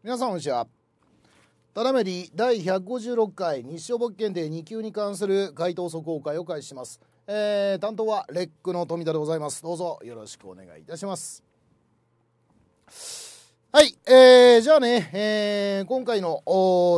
皆さんこんにちはただめり第156回日照物件定2級に関する回答速報会を開始します、えー、担当はレックの富田でございますどうぞよろしくお願いいたしますはい、えー、じゃあね、えー、今回の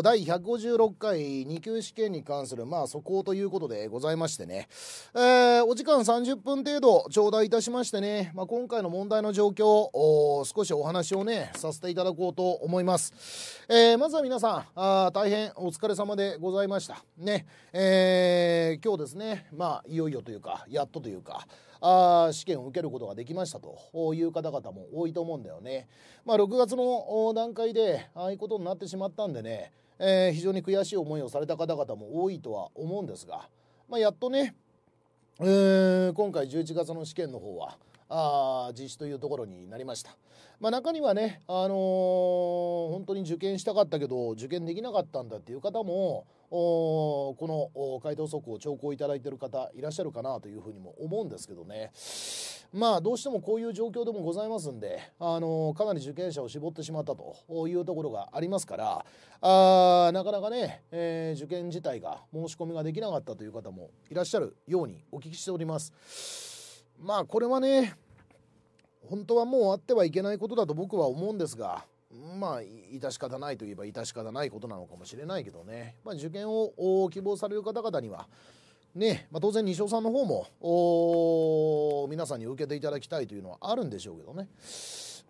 第156回2級試験に関する、まあ、速報ということでございましてね、えー、お時間30分程度頂戴いたしましてね、まあ、今回の問題の状況を少しお話をね、させていただこうと思います。えー、まずは皆さんあ、大変お疲れ様でございました。ね、えー、今日ですね、まあ、いよいよというか、やっとというか、あ試験を受けることができましたという方々も多いと思うんだよね。まあ、6月の段階でああいうことになってしまったんでね、えー、非常に悔しい思いをされた方々も多いとは思うんですが、まあ、やっとね、えー、今回11月の試験の方はあ実施というところになりました。まあ、中にはね、あのー、本当に受験したかったけど受験できなかったんだっていう方もこの回答速を聴講いただいている方いらっしゃるかなというふうにも思うんですけどねまあどうしてもこういう状況でもございますんであのかなり受験者を絞ってしまったというところがありますからあなかなかね、えー、受験自体が申し込みができなかったという方もいらっしゃるようにお聞きしております。まあこれはね本当はもうあってはいけないことだと僕は思うんですがまあ、致し方ないといえば致し方ないことなのかもしれないけどね、まあ、受験を希望される方々には、ねまあ、当然、西尾さんの方も皆さんに受けていただきたいというのはあるんでしょうけどね。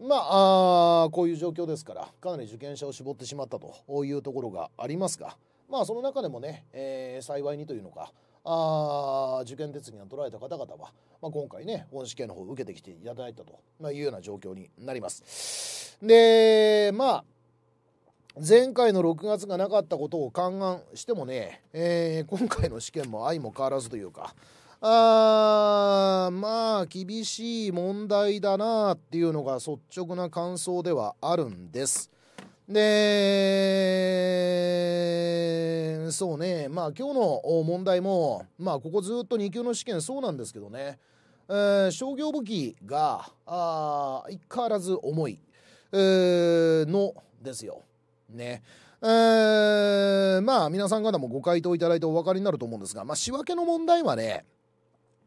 まあ、あこういう状況ですから、かなり受験者を絞ってしまったというところがありますが、まあ、その中でもね、えー、幸いにというのか、あ受験手続きが取られた方々は、まあ、今回ね本試験の方を受けてきていただいたと、まいうような状況になります。でまあ前回の6月がなかったことを勘案してもね、えー、今回の試験も相も変わらずというかあまあ厳しい問題だなっていうのが率直な感想ではあるんです。で、そうね、まあ今日の問題も、まあここずっと2級の試験そうなんですけどね、えー、商業武器が、あ相変わらず重い、えー、のですよ。ね。えー、まあ皆さん方もご回答いただいてお分かりになると思うんですが、まあ仕分けの問題はね、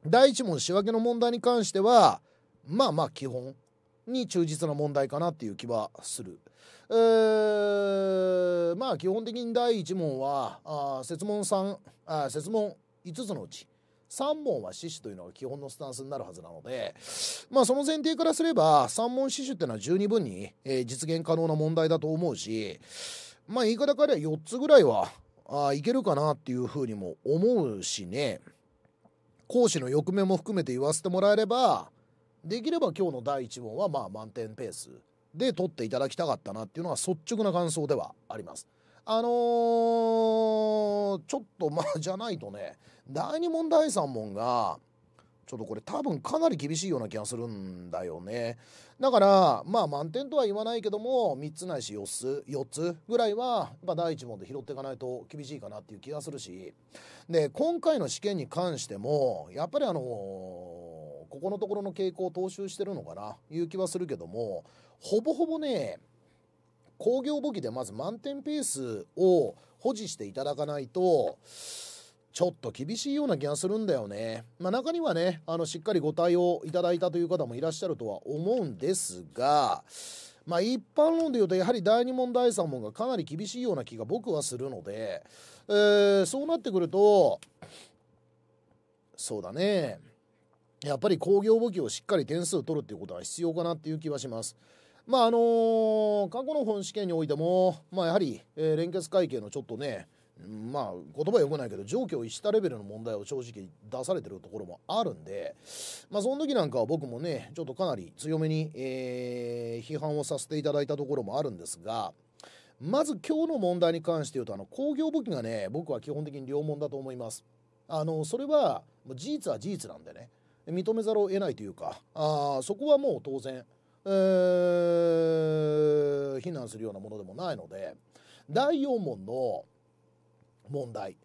第1問仕分けの問題に関しては、まあまあ基本に忠実な問題かなっていう気はする。えー、まあ基本的に第1問はあ説問3あ設問5つのうち3問は死守というのが基本のスタンスになるはずなので、まあ、その前提からすれば3問死守っていうのは十二分に、えー、実現可能な問題だと思うし、まあ、言い方から4つぐらいはあいけるかなっていうふうにも思うしね講師の欲目も含めて言わせてもらえればできれば今日の第1問はまあ満点ペースで撮っていただきたかったなっていうのは率直な感想ではあります。あのー、ちょっとまあじゃないとね第二問第三問がちょっとこれ多分かなり厳しいような気がするんだよね。だからまあ満点とは言わないけども3つないし4つ ,4 つぐらいはや第1問で拾っていかないと厳しいかなっていう気がするしで今回の試験に関してもやっぱりあのーここのところの傾向を踏襲してるのかないう気はするけどもほぼほぼね、工業簿記でまず満点ペースを保持していただかないと、ちょっと厳しいような気がするんだよね。まあ、中にはね、あの、しっかりご対応いただいたという方もいらっしゃるとは思うんですが、まあ、一般論で言うと、やはり第2問、第3問がかなり厳しいような気が僕はするので、えー、そうなってくると、そうだね、やっぱり工業簿記をしっかり点数取るっていうことは必要かなっていう気はします。まああのー、過去の本試験においても、まあ、やはり、えー、連結会計のちょっとね、まあ、言葉よくないけど上記を逸したレベルの問題を正直出されてるところもあるんで、まあ、その時なんかは僕もねちょっとかなり強めに、えー、批判をさせていただいたところもあるんですがまず今日の問題に関して言うとあの工業簿記がね僕は基本的に両問だと思います。あのそれは事実は事実なんでね認めざるを得ないというかあそこはもう当然えー、非難するようなものでもないので第4問の問題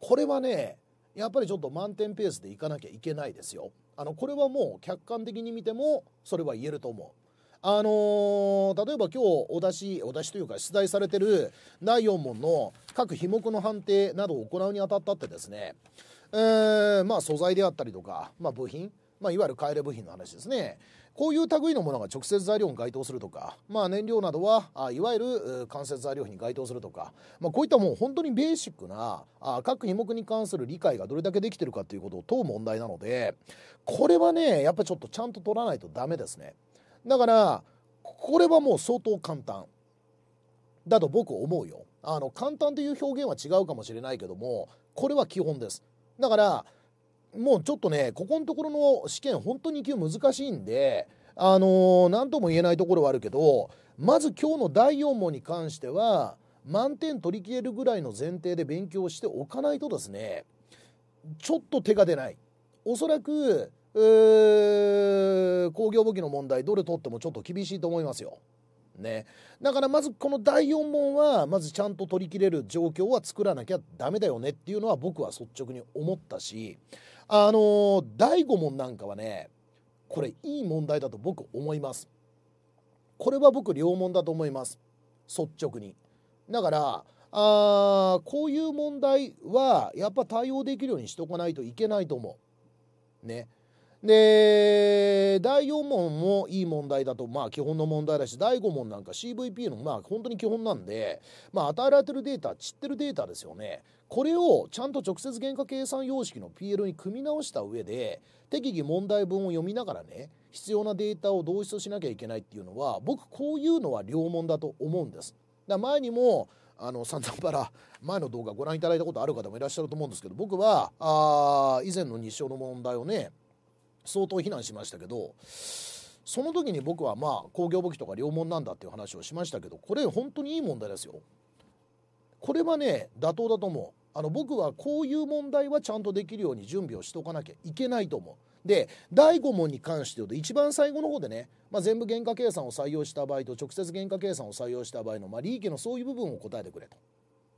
これはねやっぱりちょっと満点ペースでいかなきゃいけないですよ。あのこれはもう客観的に見てもそれは言えると思う。あのー、例えば今日お出しお出しというか出題されてる第4問の各秘目の判定などを行うにあたったってですね、えー、まあ素材であったりとか、まあ、部品、まあ、いわゆるエれ部品の話ですねこういう類のものが直接材料に該当するとか、まあ、燃料などはあいわゆる間接材料費に該当するとか、まあ、こういったもう本当にベーシックなあ各品目に関する理解がどれだけできてるかということを問う問題なのでこれはねやっぱちょっとちゃんと取らないとダメですねだからこれはもう相当簡単だと僕思うよあの簡単という表現は違うかもしれないけどもこれは基本ですだからもうちょっとね、ここのところの試験、本当に急難しいんで、あの何、とも言えないところはあるけど、まず今日の第4問に関しては、満点取り切れるぐらいの前提で勉強しておかないとですね、ちょっと手が出ない。おそらく、えー、工業簿記の問題、どれ取ってもちょっと厳しいと思いますよ。ね、だからまずこの第4問はまずちゃんと取り切れる状況は作らなきゃダメだよねっていうのは僕は率直に思ったしあの第5問なんかはねこれいい問題だと僕思いますこれは僕両問だと思います率直にだからあこういう問題はやっぱ対応できるようにしとかないといけないと思うねで第4問もいい問題だとまあ基本の問題だし第5問なんか CVP のまあ本当に基本なんでまあ与えられてるデータ散ってるデータですよねこれをちゃんと直接原価計算様式の PL に組み直した上で適宜問題文を読みながらね必要なデータを導出しなきゃいけないっていうのは僕こういうのは良問だと思うんです。だ前にもあの散々パラ前の動画ご覧いただいたことある方もいらっしゃると思うんですけど僕はあ以前の日照の問題をね相当非難しましたけどその時に僕はまあ工業簿記とか良問なんだっていう話をしましたけどこれ本当にいい問題ですよ。これはね妥当だと思う。あの僕はこういう問題はちゃんとできるように準備をしておかなきゃいけないと思う。で第5問に関して言うと一番最後の方でね、まあ、全部原価計算を採用した場合と直接原価計算を採用した場合の、まあ、利益のそういう部分を答えてくれと。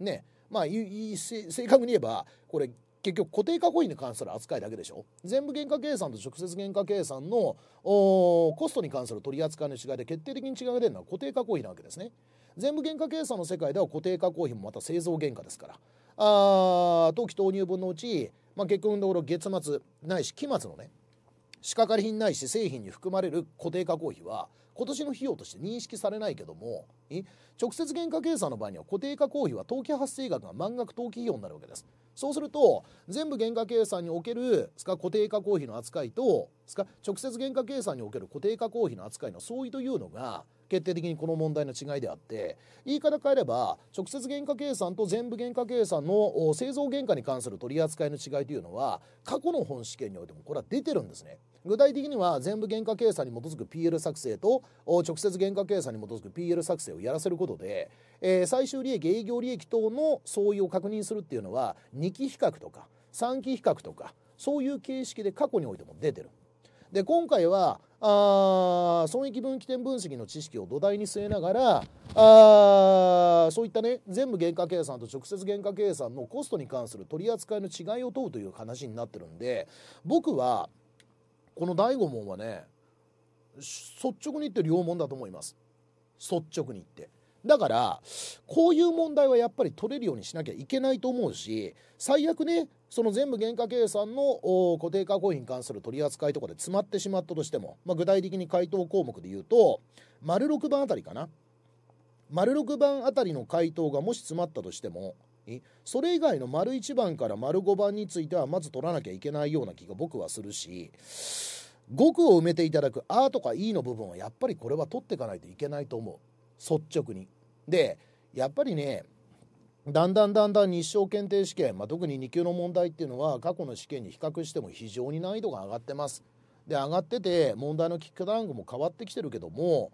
ねまあ、正確に言えばこれ結局固定化工費に関する扱いだけでしょ全部原価計算と直接原価計算のコストに関する取り扱いの違いで決定的に違いが出るのは固定化工費なわけですね全部原価計算の世界では固定化工費もまた製造原価ですからあ冬季投入分のうち、まあ、結局のところ月末ないし期末のね仕掛かり品ないし製品に含まれる固定加工費は今年の費用として認識されないけども直接原価計算の場合には固定加工費は当期発生額が満額当期費用になるわけですそうすると全部原価計算におけるすか固定加工費の扱いとすか直接原価計算における固定加工費の扱いの相違というのが決定的にこの問題の違いであって言い方変えれば直接原価計算と全部原価計算の製造原価に関する取り扱いの違いというのは過去の本試験においてもこれは出てるんですね具体的には全部原価計算に基づく PL 作成と直接原価計算に基づく PL 作成をやらせることで、えー、最終利益営業利益等の相違を確認するっていうのは2期比較とか3期比較とかそういう形式で過去においても出てるで今回はあ損益分岐点分析の知識を土台に据えながらあそういったね全部原価計算と直接原価計算のコストに関する取り扱いの違いを問うという話になってるんで僕はこの第5問はね率直に言って両問だと思います率直に言って。だからこういう問題はやっぱり取れるようにしなきゃいけないと思うし最悪ねその全部原価計算の固定化コ品に関する取り扱いとかで詰まってしまったとしても、まあ、具体的に回答項目で言うと丸6番あたりかな丸6番あたりの回答がもし詰まったとしてもそれ以外の丸1番から丸5番についてはまず取らなきゃいけないような気が僕はするし5区を埋めていただく「あ」とか「い」の部分はやっぱりこれは取っていかないといけないと思う。率直に。でやっぱりねだんだんだんだん日照検定試験、まあ、特に2級の問題っていうのは過去の試験に比較しても非常に難易度が上がってます。で上がってて問題の聞き方ダも変わってきてるけども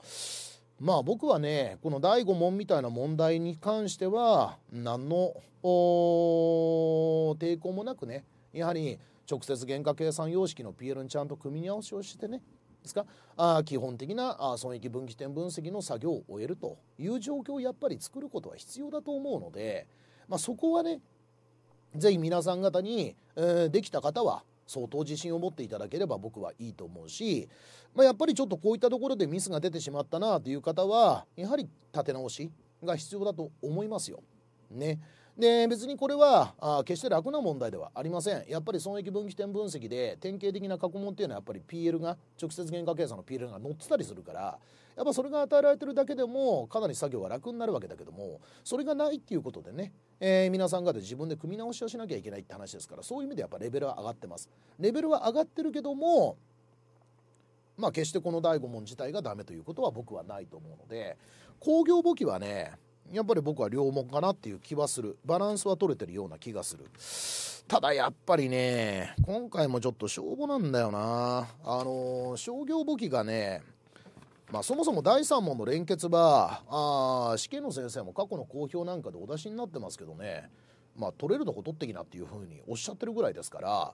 まあ僕はねこの第5問みたいな問題に関しては何の抵抗もなくねやはり直接原価計算様式の PL にちゃんと組み直しをしてねですかあ基本的なあ損益分岐点分析の作業を終えるという状況をやっぱり作ることは必要だと思うので、まあ、そこはねぜひ皆さん方に、えー、できた方は相当自信を持っていただければ僕はいいと思うし、まあ、やっぱりちょっとこういったところでミスが出てしまったなという方はやはり立て直しが必要だと思いますよ。ね。で別にこれはあ決して楽な問題ではありませんやっぱり損益分岐点分析で典型的な過去問っていうのはやっぱり PL が直接原価計算の PL が載ってたりするからやっぱそれが与えられてるだけでもかなり作業は楽になるわけだけどもそれがないっていうことでね、えー、皆さん方で自分で組み直しをしなきゃいけないって話ですからそういう意味でやっぱレベルは上がってますレベルは上がってるけどもまあ決してこの第5問自体がダメということは僕はないと思うので工業簿記はねやっぱり僕は両門かなっていう気はするバランスは取れてるような気がするただやっぱりね今回もちょっと勝負なんだよなあのー、商業簿記がねまあ、そもそも第三問の連結はあ試験の先生も過去の公表なんかでお出しになってますけどねまあ、取れるとこ取ってきなっていうふうにおっしゃってるぐらいですから、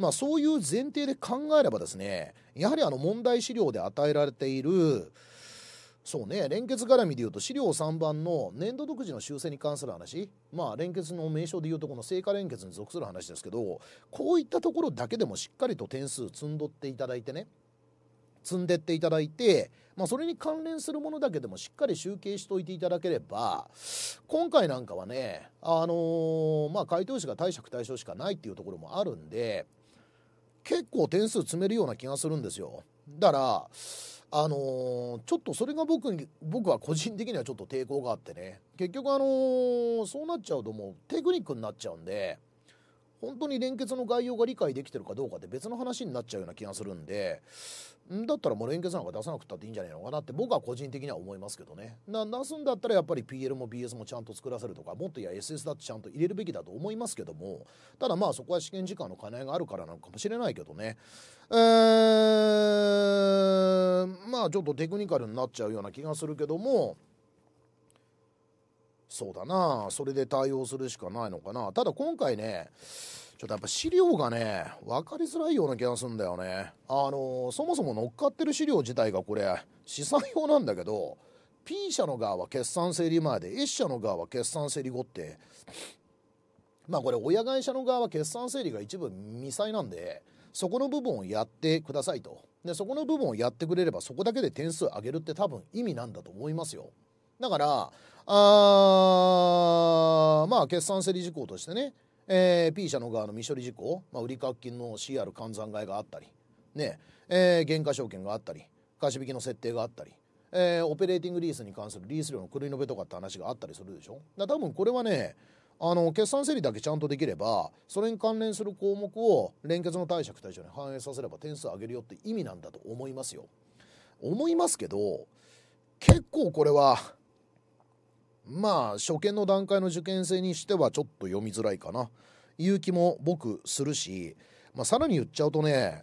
まあ、そういう前提で考えればですねやはりあの問題資料で与えられているそうね連結絡みでいうと資料3番の年度独自の修正に関する話まあ連結の名称でいうとこの成果連結に属する話ですけどこういったところだけでもしっかりと点数積んどっていただいてね積んでっていただいて、まあ、それに関連するものだけでもしっかり集計しておいていただければ今回なんかはねあのー、まあ回答者が貸借対象しかないっていうところもあるんで結構点数積めるような気がするんですよだからあのー、ちょっとそれが僕に僕は個人的にはちょっと抵抗があってね結局あのー、そうなっちゃうともうテクニックになっちゃうんで本当に連結の概要が理解できてるかどうかって別の話になっちゃうような気がするんで、んだったらもう連結なんか出さなくたっていいんじゃないのかなって僕は個人的には思いますけどね。な、出すんだったらやっぱり PL も BS もちゃんと作らせるとか、もっといや SS だってちゃんと入れるべきだと思いますけども、ただまあそこは試験時間の兼ね合いがあるからなのかもしれないけどね。えー、まあちょっとテクニカルになっちゃうような気がするけども、そうだなそれで対応するしかないのかなただ今回ねちょっとやっぱ資料がね分かりづらいような気がするんだよねあのそもそも乗っかってる資料自体がこれ資産用なんだけど P 社の側は決算整理前で S 社の側は決算整理後ってまあこれ親会社の側は決算整理が一部未済なんでそこの部分をやってくださいとでそこの部分をやってくれればそこだけで点数上げるって多分意味なんだと思いますよだからあまあ決算整理事項としてね、えー、P 社の側の未処理事項、まあ、売掛金の CR 換算買いがあったりねえー、減価償却があったり貸引きの設定があったり、えー、オペレーティングリースに関するリース料の繰り延べとかって話があったりするでしょだ多分これはねあの決算整理だけちゃんとできればそれに関連する項目を連結の貸借対象に反映させれば点数上げるよって意味なんだと思いますよ思いますけど結構これはまあ初見の段階の受験生にしてはちょっと読みづらいかないう気も僕するし、まあ、さらに言っちゃうとね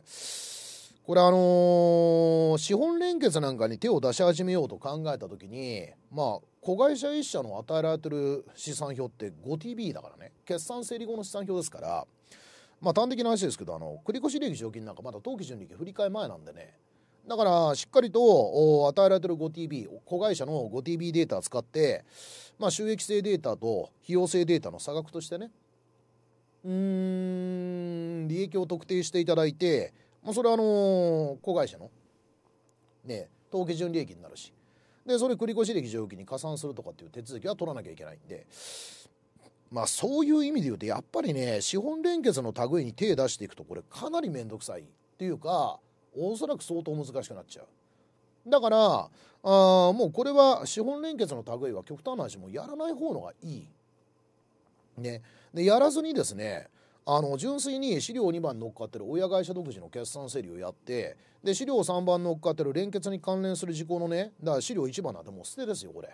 これあのー、資本連結なんかに手を出し始めようと考えた時にまあ子会社1社の与えられてる資産表って 5TB だからね決算整理後の資産表ですからまあ端的な話ですけどあの繰越利益常金なんかまだ当期純利益振り替え前なんでねだからしっかりと与えられてる 5TB 子会社の 5TB データを使って、まあ、収益性データと費用性データの差額としてねうん利益を特定していただいて、まあ、それはあの子会社の、ね、当期純利益になるしでそれ繰越利益剰余金に加算するとかっていう手続きは取らなきゃいけないんでまあそういう意味で言うとやっぱりね資本連結の類に手出していくとこれかなり面倒くさいっていうかおそらく相当難しくなっちゃう。だからあもうこれは資本連結の類は極端な話もやらない方のがいい。ね、でやらずにですねあの純粋に資料2番乗っかってる親会社独自の決算整理をやってで資料3番乗っかってる連結に関連する事項のねだから資料1番なんてもう捨てですよこれ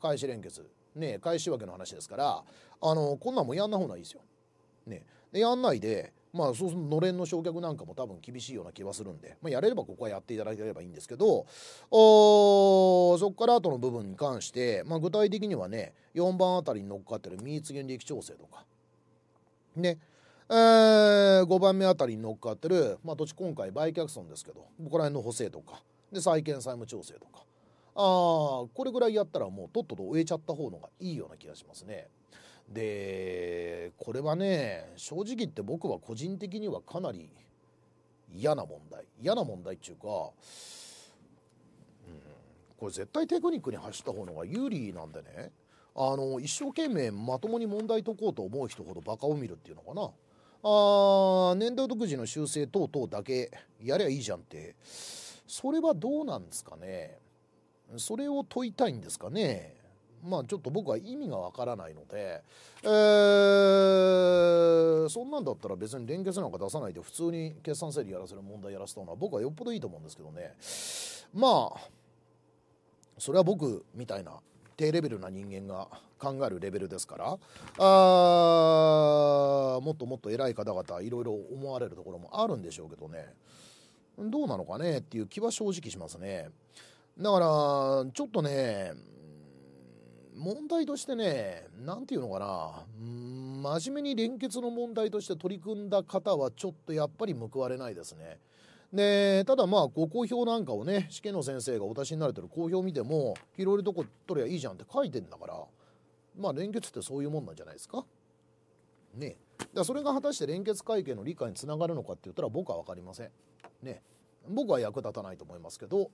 開始連結ね開始分けの話ですからあのこんなんもやんない方がいいですよ。ね、でやんないでまあそうのれんの焼却なんかも多分厳しいような気はするんで、まあ、やれればここはやっていただければいいんですけどおそこから後の部分に関して、まあ、具体的にはね4番あたりに乗っかってる三つ原力調整とかねえー、5番目あたりに乗っかってる、まあ、土地今回売却損ですけどここら辺の補正とかで債権債務調整とかあこれぐらいやったらもうとっとと終えちゃった方のがいいような気がしますね。でこれはね正直言って僕は個人的にはかなり嫌な問題嫌な問題っていうか、うん、これ絶対テクニックに走った方のが有利なんでねあの一生懸命まともに問題解こうと思う人ほどバカを見るっていうのかなあ年代独自の修正等々だけやりゃいいじゃんってそれはどうなんですかねそれを問いたいんですかねまあ、ちょっと僕は意味がわからないので、えー、そんなんだったら別に連結なんか出さないで普通に決算整理やらせる問題やらせたのは僕はよっぽどいいと思うんですけどねまあそれは僕みたいな低レベルな人間が考えるレベルですからあもっともっと偉い方々いろいろ思われるところもあるんでしょうけどねどうなのかねっていう気は正直しますねだからちょっとね問題としてね、何て言うのかな、うん、真面目に連結の問題として取り組んだ方はちょっとやっぱり報われないですね。で、ただまあ、ご好評なんかをね、試験の先生がお出しになれてる好評見ても、いろいろとこ取りゃいいじゃんって書いてんだから、まあ、連結ってそういうもんなんじゃないですか。ねだそれが果たして連結会計の理解につながるのかって言ったら僕は分かりません。ね僕は役立たないと思いますけど、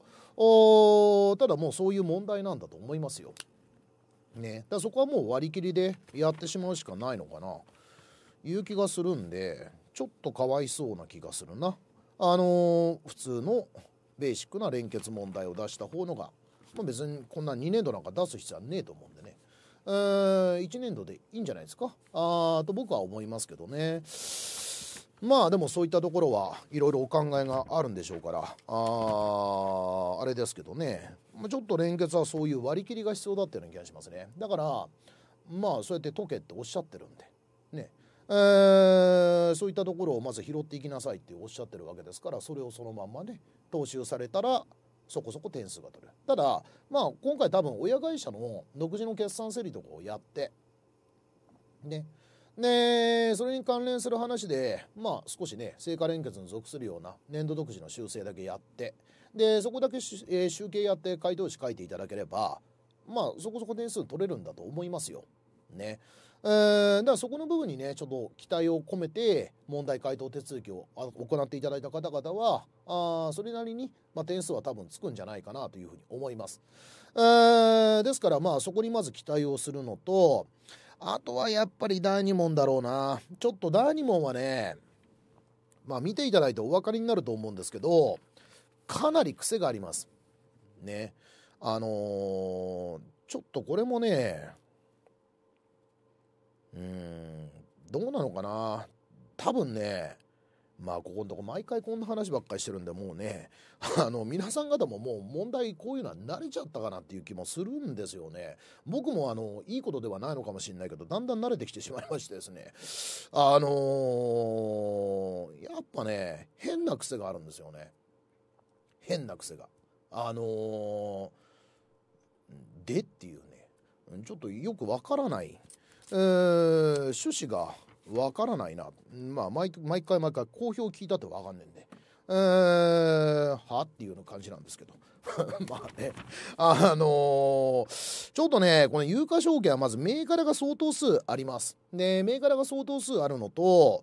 ただもうそういう問題なんだと思いますよ。ね、だそこはもう割り切りでやってしまうしかないのかないう気がするんでちょっとかわいそうな気がするなあのー、普通のベーシックな連結問題を出した方のが、まあ、別にこんな2年度なんか出す必要はねえと思うんでねえ1年度でいいんじゃないですかあと僕は思いますけどねまあでもそういったところはいろいろお考えがあるんでしょうからああれですけどねちょっと連結はそういう割り切りが必要だっていうような気がしますねだからまあそうやって解けっておっしゃってるんでねえー、そういったところをまず拾っていきなさいっておっしゃってるわけですからそれをそのまんまね踏襲されたらそこそこ点数が取るただまあ今回多分親会社の独自の決算整理とかをやってねで、それに関連する話で、まあ少しね、成果連結に属するような年度独自の修正だけやって、で、そこだけ、えー、集計やって回答紙書いていただければ、まあそこそこ点数取れるんだと思いますよ。ね。だからそこの部分にね、ちょっと期待を込めて問題回答手続きを行っていただいた方々は、あそれなりに、まあ、点数は多分つくんじゃないかなというふうに思います。ですからまあそこにまず期待をするのと、あとはやっぱり第2問だろうな。ちょっと第2問はね、まあ見ていただいてお分かりになると思うんですけど、かなり癖があります。ね。あのー、ちょっとこれもね、うーん、どうなのかな。多分ね、まあ、ここのとこ毎回こんな話ばっかりしてるんで、もうね、あの、皆さん方ももう問題、こういうのは慣れちゃったかなっていう気もするんですよね。僕もあの、いいことではないのかもしれないけど、だんだん慣れてきてしまいましてですね。あのー、やっぱね、変な癖があるんですよね。変な癖が。あのー、でっていうね、ちょっとよくわからない、えー、趣旨がわからないな。まあ毎、毎回毎回、好評聞いたってわかんねえんで。えー、はっていうの感じなんですけど。まあね、あのー、ちょっとね、この有価証券はまず銘柄が相当数あります。で、銘柄が相当数あるのと、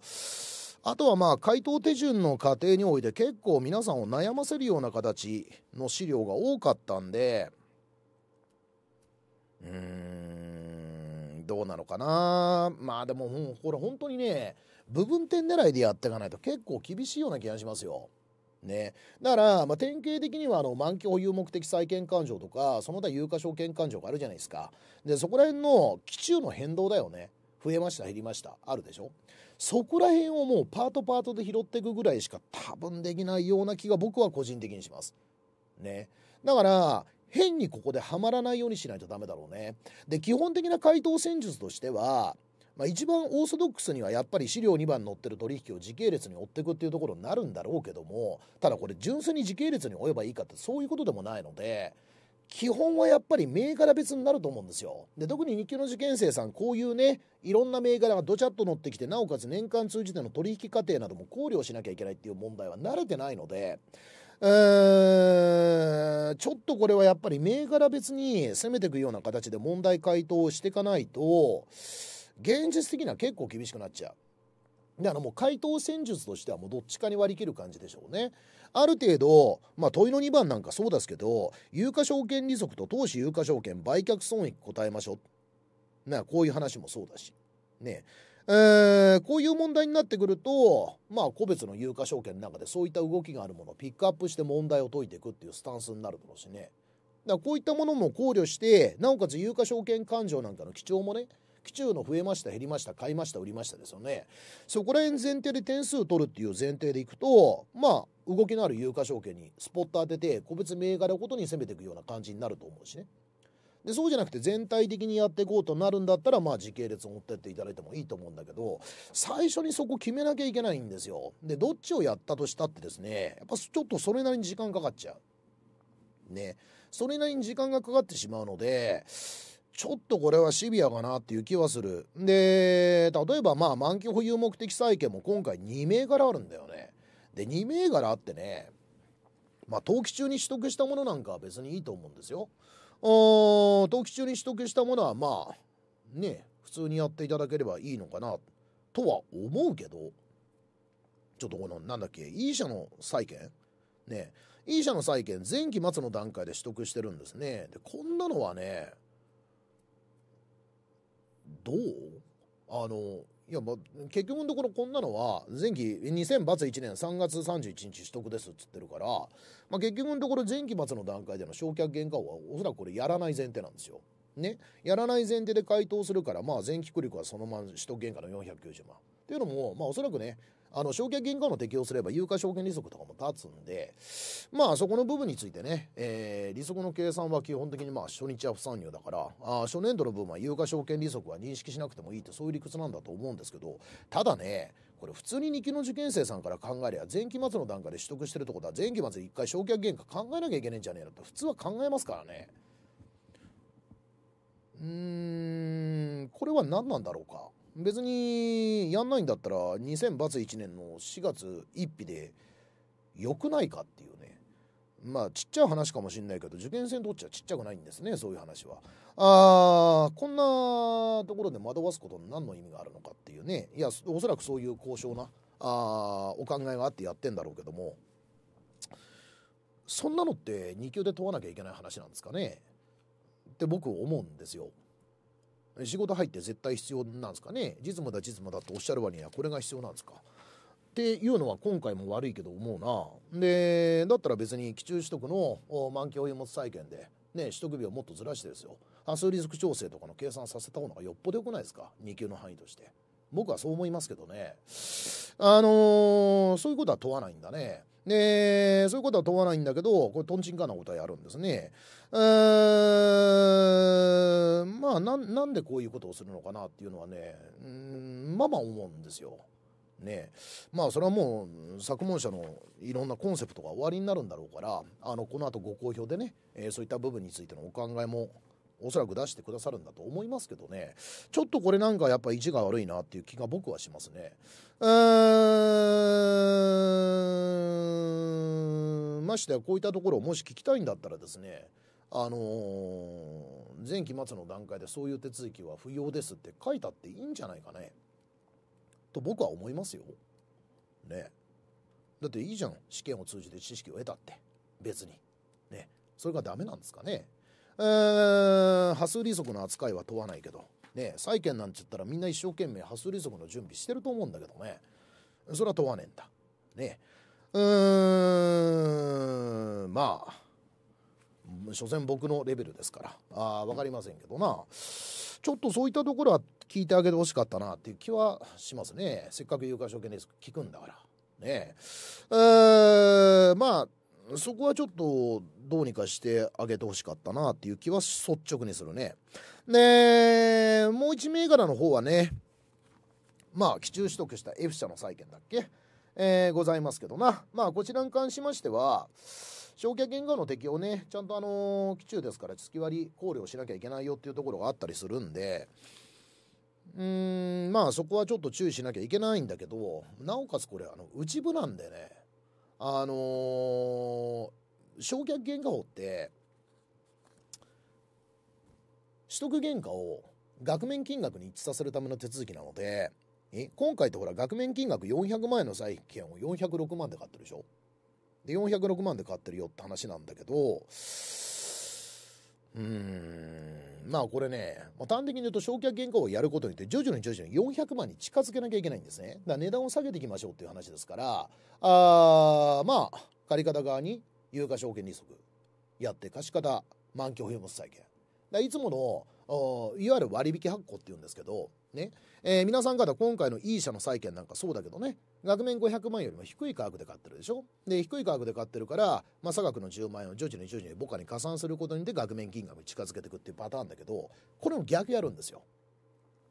あとはまあ回答手順の過程において結構皆さんを悩ませるような形の資料が多かったんで、うーん。どうなのかなまあでもほら本当にね部分点狙いでやっていかないと結構厳しいような気がしますよ。ね、だから、まあ、典型的にはあの満期保有目的債権勘定とかその他有価証券勘定があるじゃないですかでそこら辺の基中の変動だよね増えました減りましたあるでしょそこら辺をもうパートパートで拾っていくぐらいしか多分できないような気が僕は個人的にしますねだから変にここではまらないようにしないとダメだろうね。で、基本的な回答戦術としては、まあ、一番オーソドックスにはやっぱり資料2番載ってる取引を時系列に追っていくっていうところになるんだろうけどもただこれ純粋に時系列に追えばいいかってそういうことでもないので基本はやっぱり銘柄別になると思うんですよ。で特に日給の受験生さんこういうねいろんな銘柄がどちゃっと乗ってきてなおかつ年間通じての取引過程なども考慮しなきゃいけないっていう問題は慣れてないのでちょっとこれはやっぱり銘柄別に攻めていくような形で問題回答をしていかないと、現実的には結構厳しくなっちゃう。であのもう回答戦術としてはもうどっちかに割り切る感じでしょうね。ある程度、まあ問いの2番なんかそうですけど、有価証券利息と投資有価証券売却損益答えましょう。こういう話もそうだし。ねえー、こういう問題になってくると、まあ、個別の有価証券の中でそういった動きがあるものをピックアップして問題を解いていくっていうスタンスになるだろうしね。だこういったものも考慮して、なおかつ有価証券勘定なんかの基調もね、基調の増えました、減りました、買いました、売りましたですよね。そこら辺前提で点数取るっていう前提でいくと、まあ、動きのある有価証券にスポット当てて、個別銘柄ごとに攻めていくような感じになると思うしね。でそうじゃなくて全体的にやっていこうとなるんだったらまあ時系列を持ってっていただいてもいいと思うんだけど最初にそこ決めなきゃいけないんですよでどっちをやったとしたってですねやっぱちょっとそれなりに時間かかっちゃうねそれなりに時間がかかってしまうのでちょっとこれはシビアかなっていう気はするで例えばまあ満期保有目的債権も今回2銘柄あるんだよねで2銘柄あってねまあ、登記中に取得したものなんかは別にいいと思うんですよ。お冬中に取得したものはまあね普通にやっていただければいいのかなとは思うけどちょっとこのなんだっけ E 社の債券ね E 社の債券前期末の段階で取得してるんですねでこんなのはねどうあのいや、まあ、結局のところこんなのは、前期2000罰1年3月31日取得ですっつってるから、まあ、結局のところ前期末の段階での償却原価はおそらくこれやらない前提なんですよ。ね。やらない前提で回答するから、まあ前期繰りはそのまま取得原価の490万。っていうのも、まあおそらくね、あの、証券銀行の適用すれば、有価証券利息とかも立つんで、まあ、そこの部分についてね、えー、利息の計算は基本的にまあ、初日は不参入だから、あ初年度の部分は有価証券利息は認識しなくてもいいって、そういう理屈なんだと思うんですけど、ただね、これ普通に2期の受験生さんから考えりゃ前期末の段階で取得してるってことは前期末で1回償却原価考えなきゃいけないんじゃねえのって普通は考えますからねうーんこれは何なんだろうか別にやんないんだったら2001 0年の4月1日でよくないかっていうねまあちっちゃい話かもしんないけど受験生にとっちゃちっちゃくないんですねそういう話は。あーこんなところで惑わすことに何の意味があるのかっていうねいやおそらくそういう高尚なあお考えがあってやってんだろうけどもそんなのって2級で問わなきゃいけない話なんですかねって僕思うんですよ。仕事入って絶対必要なんですかね実務だ実務だっておっしゃる割にはこれが必要なんですかっていうのは今回も悪いけど思うなでだったら別に基中取得の満期保持物債権で、ね、取得日をもっとずらしてですよ半数リスク調整とかの計算させた方がよっぽどよくないですか2級の範囲として僕はそう思いますけどねあのー、そういうことは問わないんだねで、そういうことは問わないんだけど、これ、とんちんかなことはやるんですね。うーん、まあな、なんでこういうことをするのかなっていうのはね、ん、まあまあ思うんですよ。ね、まあそれはもう作文者のいろんなコンセプトが終わりになるんだろうからあのこの後ご好評でね、えー、そういった部分についてのお考えもおそらく出してくださるんだと思いますけどね、ちょっとこれなんかやっぱ意地が悪いなっていう気が僕はしますね。うーん、ましてやこういったところをもし聞きたいんだったらですね、あのー、前期末の段階でそういう手続きは不要ですって書いたっていいんじゃないかね。と僕は思いますよ。ね。だっていいじゃん。試験を通じて知識を得たって。別に。ね。それがダメなんですかね。えー、波数利息の扱いは問わないけど、ね、債券なんち言ったらみんな一生懸命波数利息の準備してると思うんだけどね、それは問わねえんだ。ねうーん、まあ、所詮僕のレベルですから、あ分かりませんけどな、ちょっとそういったところは聞いてあげてほしかったなっていう気はしますね。せっかく有価証券です。聞くんだから。ねえー、まあ、そこはちょっとどうにかしてあげてほしかったなっていう気は率直にするね。で、もう1銘柄の方はね、まあ、期中取得した F 社の債券だっけ、えー、ございますけどな。まあ、こちらに関しましては、消却原価の適用ね、ちゃんとあのー、中ですから月割り考慮しなきゃいけないよっていうところがあったりするんで、うーん、まあそこはちょっと注意しなきゃいけないんだけど、なおかつこれ、あの、内部なんでね、あのー、焼却原価法って、取得原価を額面金額に一致させるための手続きなので、え今回ってほら、額面金額400万円の債券を406万で買ってるでしょで、406万で買ってるよって話なんだけど、うーんまあこれね、まあ、端的に言うと償却原価をやることによって徐々に徐々に400万に近づけなきゃいけないんですね。だから値段を下げていきましょうっていう話ですから、あまあ、借方側に有価証券利息やって貸方満期保有物債権。だいつものいわゆる割引発行っていうんですけど、ねえー、皆さん方今回の E 社の債券なんかそうだけどね額面500万よりも低い価格で買ってるでしょで低い価格で買ってるから、まあ、差額の10万円を徐々に徐々に僕に加算することによって額面金額に近づけていくっていうパターンだけどこれも逆やるんですよ。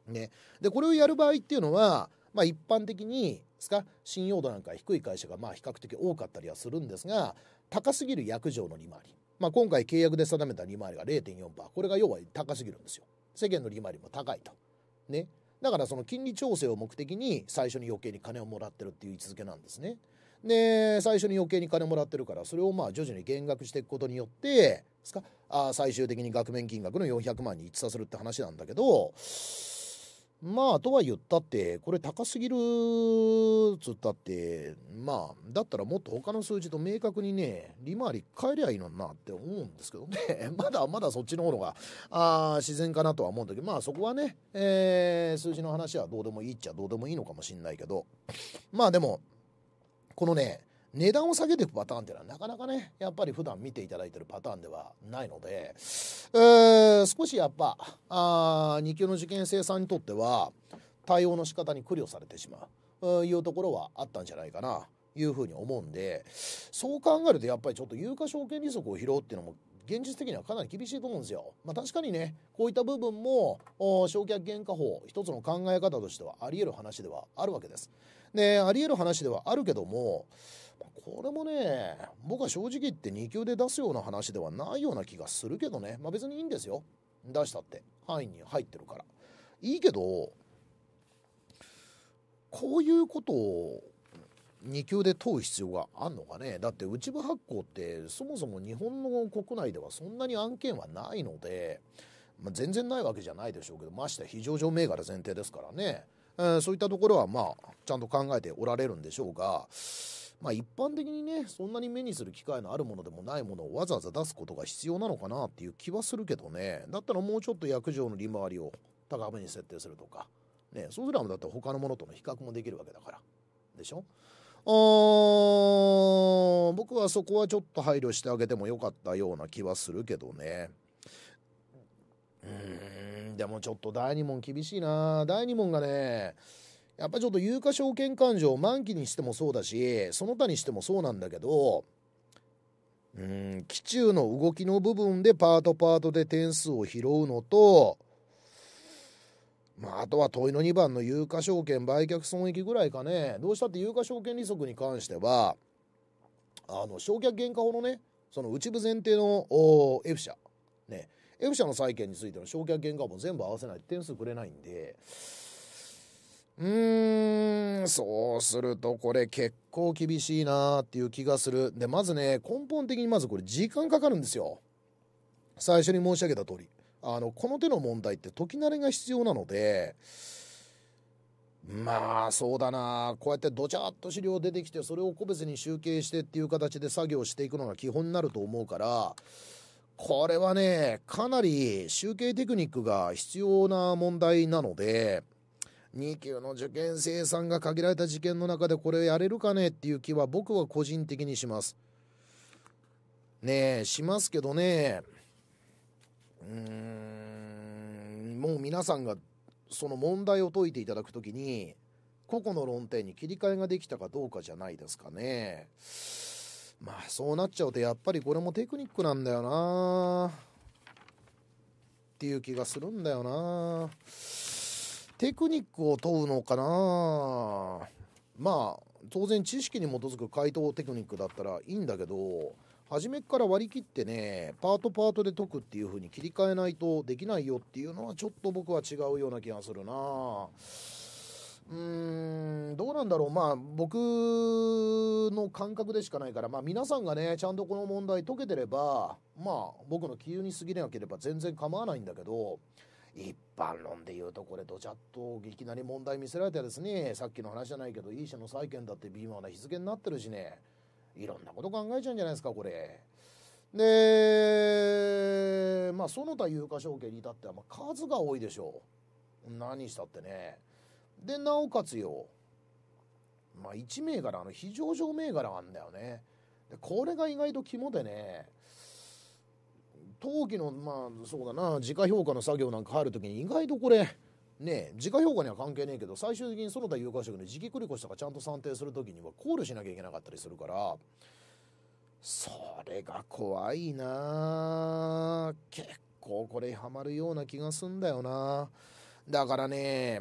ね、でこれをやる場合っていうのは、まあ、一般的にですか信用度なんか低い会社がまあ比較的多かったりはするんですが高すぎる約定の利回り、まあ、今回契約で定めた利回りが0.4%これが要は高すぎるんですよ。世間の利回りも高いと。ね、だからその金利調整を目的に最初に余計に金をもらってるっていう位置づけなんですね。で、最初に余計に金もらってるから、それをまあ徐々に減額していくことによって、ですかあ最終的に額面金額の400万に一致させるって話なんだけど、まあとは言ったってこれ高すぎるつったってまあだったらもっと他の数字と明確にね利回り変えりゃいいのになって思うんですけどね まだまだそっちの方があ自然かなとは思うんだけどまあそこはね、えー、数字の話はどうでもいいっちゃどうでもいいのかもしんないけどまあでもこのね値段を下げていくパターンっていうのはなかなかねやっぱり普段見ていただいてるパターンではないので、えー、少しやっぱあ2級の受験生さんにとっては対応の仕方に苦慮されてしまういうところはあったんじゃないかないうふうに思うんでそう考えるとやっぱりちょっと有価証券利息を拾うっていうのも現実的にはかなり厳しいと思うんですよ。まあ、確かにね、こういった部分も、償却原価法、一つの考え方としてはあり得る話ではあるわけです。あり得る話ではあるけども、これもね、僕は正直言って2級で出すような話ではないような気がするけどね。まあ別にいいんですよ。出したって。範囲に入ってるから。いいけど、こういうことを2級で問う必要があるのかね。だって内部発行ってそもそも日本の国内ではそんなに案件はないので、まあ、全然ないわけじゃないでしょうけど、まして非常上銘柄前提ですからね。えー、そういったところはまあちゃんと考えておられるんでしょうが、まあ、一般的にね、そんなに目にする機会のあるものでもないものをわざわざ出すことが必要なのかなっていう気はするけどね、だったらもうちょっと薬錠の利回りを高めに設定するとか、ね、そうすればだって他のものとの比較もできるわけだから。でしょあ僕はそこはちょっと配慮してあげてもよかったような気はするけどね。うーん、でもちょっと第2問厳しいな。第2問がね、やっぱちょっと有価証券勘定を満期にしてもそうだしその他にしてもそうなんだけどうん基中の動きの部分でパートパートで点数を拾うのとまあ、あとは問いの2番の有価証券売却損益ぐらいかねどうしたって有価証券利息に関してはあの償却原価法のねその内部前提の F 社ね F 社の債券についての償却原価法全部合わせないと点数くれないんでうーん、そうするとこれ結構厳しいなーっていう気がする。で、まずね、根本的にまずこれ時間かかるんですよ。最初に申し上げた通り。あの、この手の問題って時慣れが必要なので、まあそうだなこうやってどちゃっと資料出てきてそれを個別に集計してっていう形で作業していくのが基本になると思うからこれはねかなり集計テクニックが必要な問題なので2級の受験生さんが限られた事件の中でこれやれるかねっていう気は僕は個人的にします。ねえ、しますけどね、うーん、もう皆さんがその問題を解いていただく時に、個々の論点に切り替えができたかどうかじゃないですかね。まあそうなっちゃうとやっぱりこれもテクニックなんだよなっていう気がするんだよなテクニックを問うのかなまあ当然知識に基づく回答テクニックだったらいいんだけど初めから割り切ってねパートパートで解くっていう風に切り替えないとできないよっていうのはちょっと僕は違うような気がするなうーんどうなんだろうまあ僕の感覚でしかないからまあ皆さんがねちゃんとこの問題解けてればまあ僕の気に過ぎなければ全然構わないんだけど一般論で言うとこれドチャっといきなり問題見せられてですねさっきの話じゃないけど E 社の債権だって微妙な日付になってるしねいろんなこと考えちゃうんじゃないですかこれ。でまあその他有価証券に至ってはまあ数が多いでしょう何したってねでなおかつよまあ1銘柄あの非上場銘柄があんだよねでこれが意外と肝でね陶器のまあそうだな自家評価の作業なんか入る時に意外とこれね自家評価には関係ねえけど最終的にその他有価食の時期繰越とかちゃんと算定する時には考慮しなきゃいけなかったりするからそれが怖いな結構これハマるような気がすんだよなだからね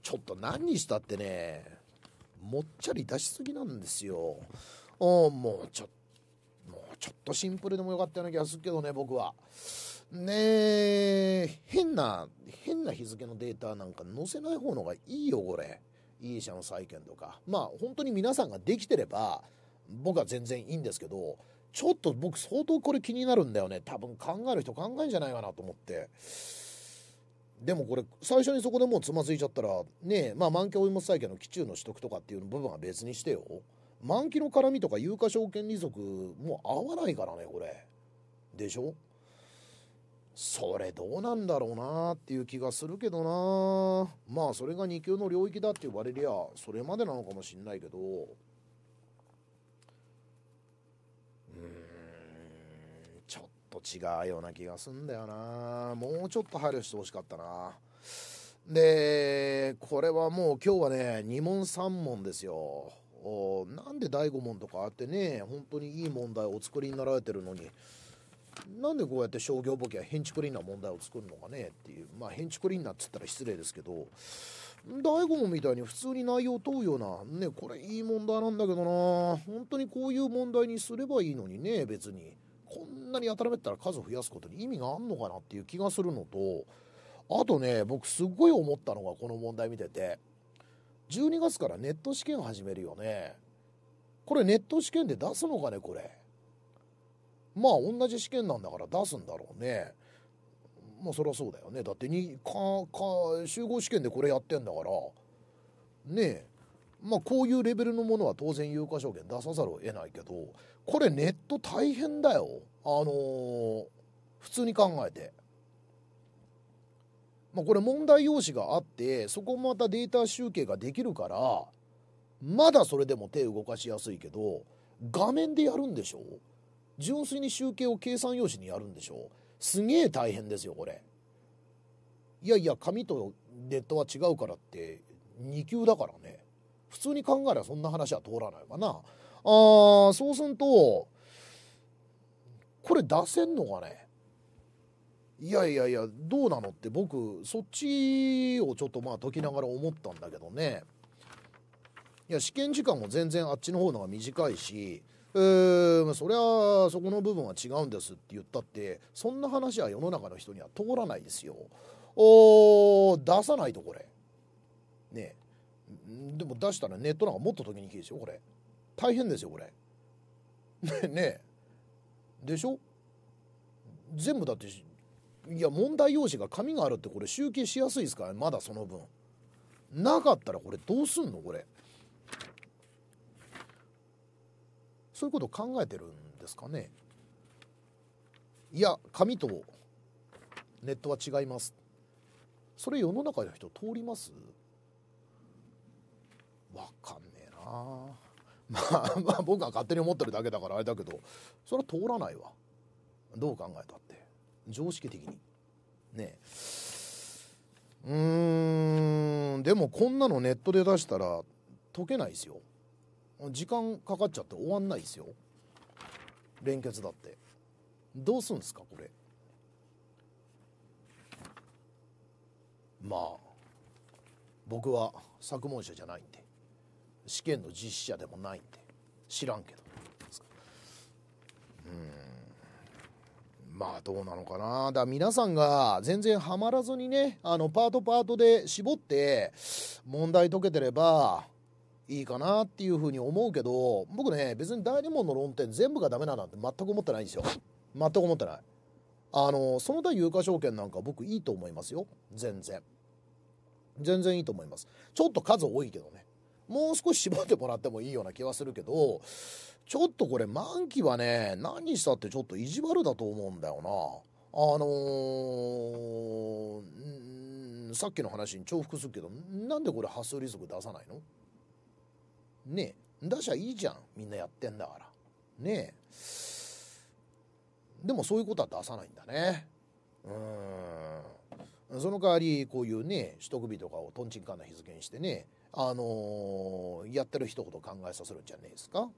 ちょっと何にしたってねもっちゃり出しすぎなんですよもうちょっとちょっとシンプルでもよかったような気がするけどね、僕は。ねえ、変な、変な日付のデータなんか載せない方のがいいよ、これ。い社の債券とか。まあ、本当に皆さんができてれば、僕は全然いいんですけど、ちょっと僕相当これ気になるんだよね。多分考える人考えんじゃないかなと思って。でもこれ、最初にそこでもうつまずいちゃったら、ねえ、まあ、満期お芋債券の基中の取得とかっていう部分は別にしてよ。満期の絡みとか有価証券利息もう合わないからねこれでしょそれどうなんだろうなっていう気がするけどなまあそれが2級の領域だって言われりゃそれまでなのかもしんないけどうんちょっと違うような気がすんだよなもうちょっと配慮してほしかったなでこれはもう今日はね2問3問ですよなんで第五問とかあってね本当にいい問題をお作りになられてるのになんでこうやって商業簿記やヘンチクリーンな問題を作るのかねっていうまあヘンチクリーンなっつったら失礼ですけど第5問みたいに普通に内容を問うようなねこれいい問題なんだけどな本当にこういう問題にすればいいのにね別にこんなに当たらめったら数増やすことに意味があんのかなっていう気がするのとあとね僕すっごい思ったのがこの問題見てて。12月からネット試験始めるよね。これネット試験で出すのかね、これ。まあ、同じ試験なんだから出すんだろうね。まあ、そりゃそうだよね。だってに、か、か、集合試験でこれやってんだから。ねえ。まあ、こういうレベルのものは当然有価証券出さざるを得ないけど、これネット大変だよ。あのー、普通に考えて。まあ、これ問題用紙があってそこもまたデータ集計ができるからまだそれでも手動かしやすいけど画面でやるんでしょ純粋に集計を計算用紙にやるんでしょすげえ大変ですよこれいやいや紙とネットは違うからって2級だからね普通に考えればそんな話は通らないわなあーそうすんとこれ出せんのかねいやいやいやどうなのって僕そっちをちょっとまあ解きながら思ったんだけどねいや試験時間も全然あっちの方のが短いしえー、そりゃそこの部分は違うんですって言ったってそんな話は世の中の人には通らないですよ。お出さないとこれ。ねでも出したらネットなんかもっと時にきいですよこれ。大変ですよこれ。ねえ。でしょ全部だっていや問題用紙が紙があるってこれ集計しやすいですから、まだその分なかったらこれどうすんのこれそういうこと考えてるんですかねいや紙とネットは違いますそれ世の中の人通りますわかんねえな まあまあ僕が勝手に思ってるだけだからあれだけどそれは通らないわどう考えたって常識的にねうーんでもこんなのネットで出したら解けないですよ時間かかっちゃって終わんないですよ連結だってどうすんすかこれまあ僕は作文者じゃないんで試験の実施者でもないんで知らんけどうんまあどうなのかな。だ皆さんが全然ハマらずにね、あのパートパートで絞って問題解けてればいいかなっていうふうに思うけど、僕ね、別に第二問の論点全部がダメだなんて全く思ってないんですよ。全く思ってない。あの、その他有価証券なんか僕いいと思いますよ。全然。全然いいと思います。ちょっと数多いけどね。もう少し絞ってもらってもいいような気はするけど、ちょっとこれ満期はね何したってちょっと意地悪だと思うんだよなあのー、さっきの話に重複するけどなんでこれ発数利息出さないのねえ出しゃいいじゃんみんなやってんだからねえでもそういうことは出さないんだねうんその代わりこういうね取得日とかをとんちんかんな日付にしてねあのー、やってる人ほど考えさせるんじゃねえですか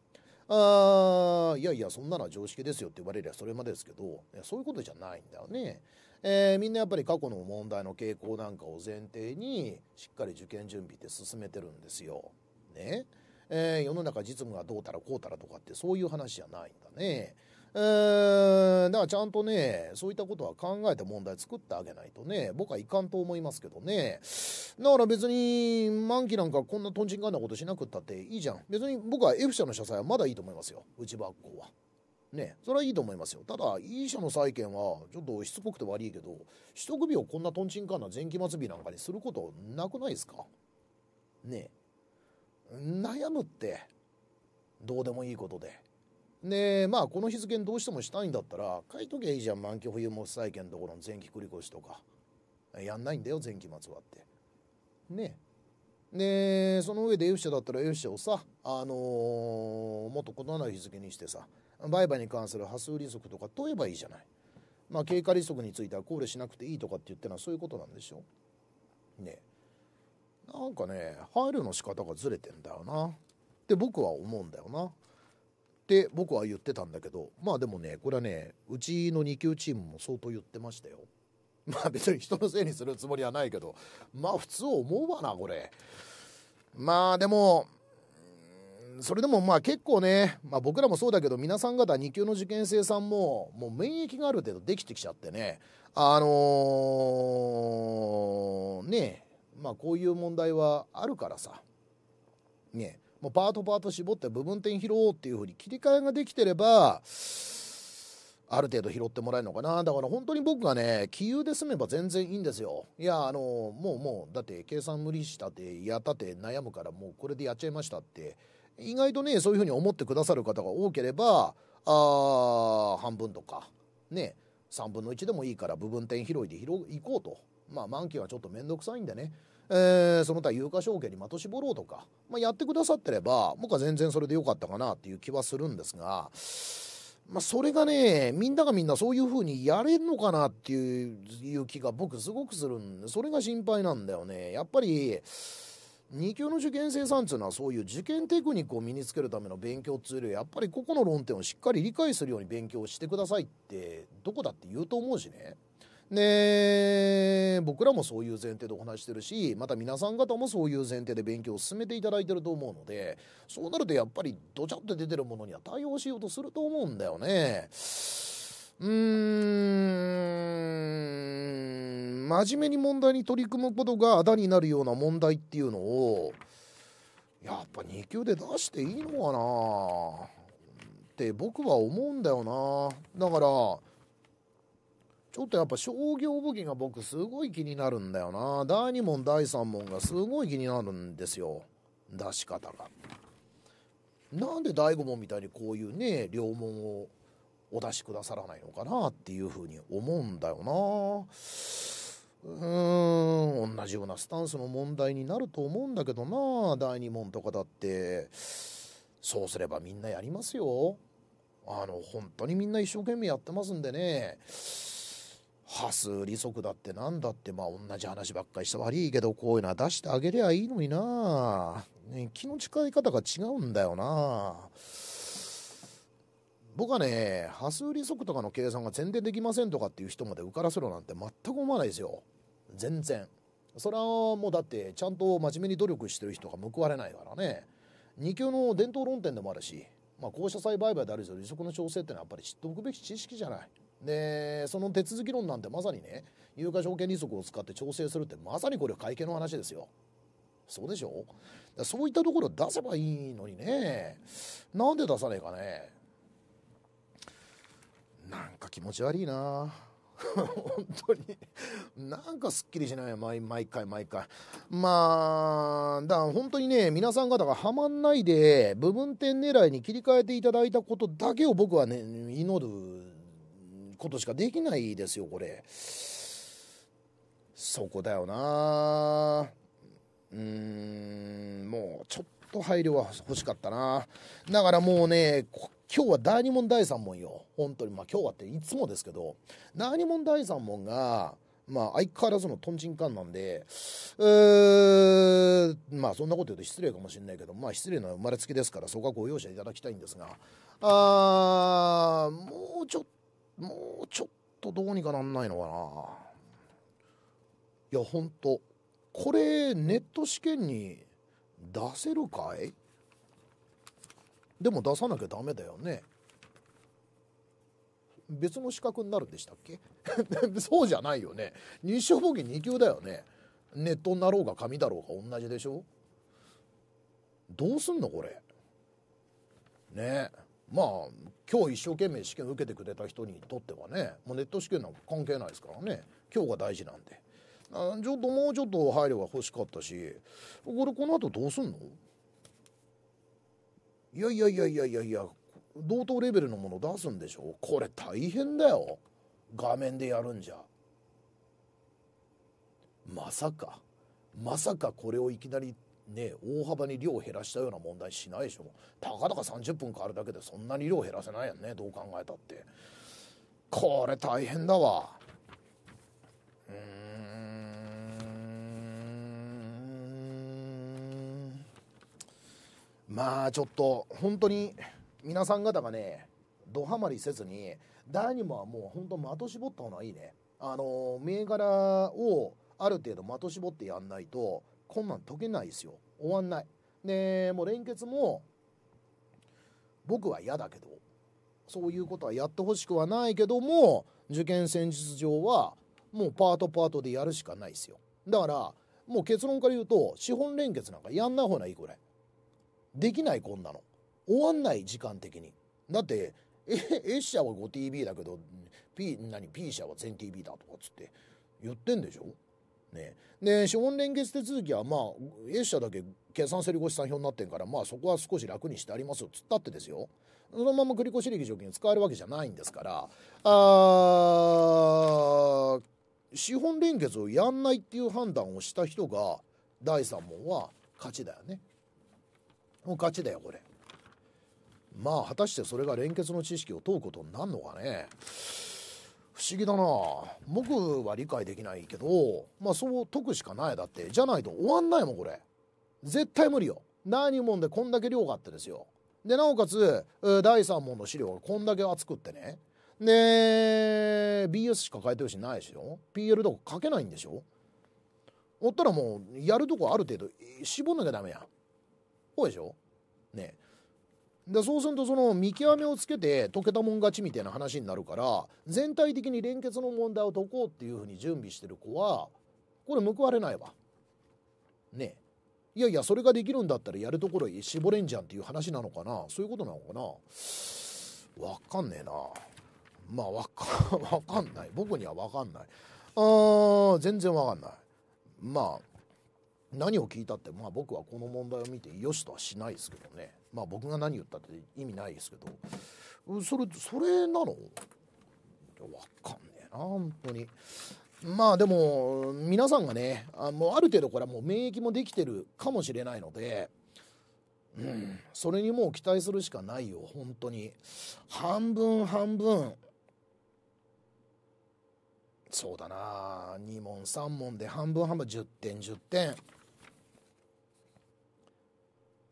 あいやいやそんなのは常識ですよって言われりゃそれまでですけどそういうことじゃないんだよね、えー、みんなやっぱり過去の問題の傾向なんかを前提にしっかり受験準備って進めてるんですよねえー、世の中実務がどうたらこうたらとかってそういう話じゃないんだね。えー、だからちゃんとね、そういったことは考えて問題作ってあげないとね、僕はいかんと思いますけどね。だから別に、満期なんかこんなとんちんかんなことしなくったっていいじゃん。別に僕は F 社の社債はまだいいと思いますよ。内ばっこは。ね、それはいいと思いますよ。ただ、E 社の債券は、ちょっとしつこくて悪いけど、取得日をこんなとんちんかんな前期末日なんかにすることなくないですかね悩むって、どうでもいいことで。でまあこの日付にどうしてもしたいんだったら書いときゃいいじゃん満期保有も不債権どころの前期繰り越しとかやんないんだよ前期末はってねでその上で F 者だったら F 者をさあのー、もっと異なる日付にしてさ売買に関する波数利息とか問えばいいじゃないまあ経過利息については考慮しなくていいとかって言ってのはそういうことなんでしょねなんかね配慮の仕方がずれてんだよなって僕は思うんだよなって僕は言ってたんだけどまあでもねこれはねうちの2級チームも相当言ってましたよ まあ別に人のせいにするつもりはないけどまあ普通思うわなこれまあでもそれでもまあ結構ね、まあ、僕らもそうだけど皆さん方2級の受験生さんももう免疫がある程度できてきちゃってねあのー、ねまあこういう問題はあるからさねもうパートパート絞って部分点拾おうっていうふうに切り替えができてればある程度拾ってもらえるのかなだから本当に僕がね杞有で済めば全然いいんですよいやあのもうもうだって計算無理したってやったって悩むからもうこれでやっちゃいましたって意外とねそういうふうに思ってくださる方が多ければあ半分とかね3分の1でもいいから部分点拾いで拾いこうとまあ満期はちょっと面倒くさいんでねえー、その他有価証券に的絞ろうとか、まあ、やってくださってれば僕は全然それでよかったかなっていう気はするんですが、まあ、それがねみんながみんなそういうふうにやれんのかなっていう気が僕すごくするんでそれが心配なんだよねやっぱり2級の受験生さんっていうのはそういう受験テクニックを身につけるための勉強っていうよりやっぱり個々の論点をしっかり理解するように勉強してくださいってどこだって言うと思うしね。で僕らもそういう前提でお話してるしまた皆さん方もそういう前提で勉強を進めていただいてると思うのでそうなるとやっぱりドチャって出てるものには対応しようとすると思うんだよね。うーん真面目に問題に取り組むことがあだになるような問題っていうのをやっぱ2級で出していいのかなって僕は思うんだよなだからちょっとやっぱ商業武器が僕すごい気になるんだよな。第2問、第3問がすごい気になるんですよ。出し方が。なんで第5問みたいにこういうね、両門をお出しくださらないのかなっていうふうに思うんだよな。うーん、同じようなスタンスの問題になると思うんだけどな。第2問とかだって、そうすればみんなやりますよ。あの、本当にみんな一生懸命やってますんでね。波数利息だって何だってまあ同じ話ばっかりして悪いけどこういうのは出してあげりゃいいのにな、ね、気の使い方が違うんだよな僕はね波数利息とかの計算が全然できませんとかっていう人まで受からせろなんて全く思わないですよ全然それはもうだってちゃんと真面目に努力してる人が報われないからね2級の伝統論点でもあるし、まあ、校舎祭売買である以利息の調整ってのはやっぱり知っておくべき知識じゃないでその手続き論なんてまさにね有価証券利息を使って調整するってまさにこれは会計の話ですよ。そうでしょそういったところ出せばいいのにねなんで出さねえかねなんか気持ち悪いな 本当になんかすっきりしない毎毎回毎回まあだ本当にね皆さん方がはまんないで部分点狙いに切り替えていただいたことだけを僕はね祈ることしかできないですよ、これ。そこだよなうーん、もうちょっと配慮は欲しかったなだからもうね、今日は第2問第3問よ。本当に。まあ今日はっていつもですけど、第2問第3問が、まあ相変わらずのとんちんかんなんで、うーまあそんなこと言うと失礼かもしれないけど、まあ失礼な生まれつきですからそこはご容赦いただきたいんですが、あー、もうちょっもうちょっとどうにかなんないのかないやほんとこれネット試験に出せるかいでも出さなきゃダメだよね別の資格になるんでしたっけ そうじゃないよね日照簿記2級だよねネットになろうが紙だろうが同じでしょどうすんのこれねえまあ今日一生懸命試験受けてくれた人にとってはねもうネット試験なんか関係ないですからね今日が大事なんであちょっともうちょっと配慮が欲しかったしこれこの後どうすんのいやいやいやいやいやいや同等レベルのもの出すんでしょこれ大変だよ画面でやるんじゃまさかまさかこれをいきなりね大幅に量を減らしたような問題しないでしょたかだか30分変わるだけでそんなに量減らせないやんねどう考えたってこれ大変だわうんまあちょっと本当に皆さん方がねどハマりせずに誰にもはもう本当的絞った方がいいねあの銘柄をある程度的絞ってやんないとこんなん解けないですよ終わんないねもう連結も僕は嫌だけどそういうことはやってほしくはないけども受験戦術上はもうパートパートでやるしかないですよだからもう結論から言うと資本連結なんかやんない方がいいこれできないこんなの終わんない時間的にだってえ A 社は 5TB だけど P 何 P 社は全 TB だとかっつって言ってんでしょねで資本連結手続きはまあ A 社だけ決算整理誤資算表になってんからまあそこは少し楽にしてありますよっつったってですよそのまま繰越利益条件使えるわけじゃないんですからあ資本連結をやんないっていう判断をした人が第3問は勝ちだよねもう勝ちだよこれまあ果たしてそれが連結の知識を問うことになるのかね不思議だな僕は理解できないけどまあそう解くしかないだってじゃないと終わんないもんこれ絶対無理よ何問でこんだけ量があってですよでなおかつ第3問の資料がこんだけ厚くってねで BS しか書いてるしないでしょ PL とか書けないんでしょおったらもうやるとこある程度絞んなきゃダメやんこうでしょねえでそうするとその見極めをつけて解けたもん勝ちみたいな話になるから全体的に連結の問題を解こうっていうふうに準備してる子はこれ報われないわ。ねいやいやそれができるんだったらやるところ絞れんじゃんっていう話なのかなそういうことなのかなわかんねえな。まあわかわかんない。僕にはわかんない。あー全然わかんない。まあ何を聞いたって、まあ、僕はこの問題を見てよしとはしないですけどね、まあ、僕が何言ったって意味ないですけどそれそれなの分かんねえな本当に。まあでも皆さんがねあもうある程度これはもう免疫もできてるかもしれないので、うん、それにもう期待するしかないよ本当に半分半分そうだな2問3問で半分半分10点10点。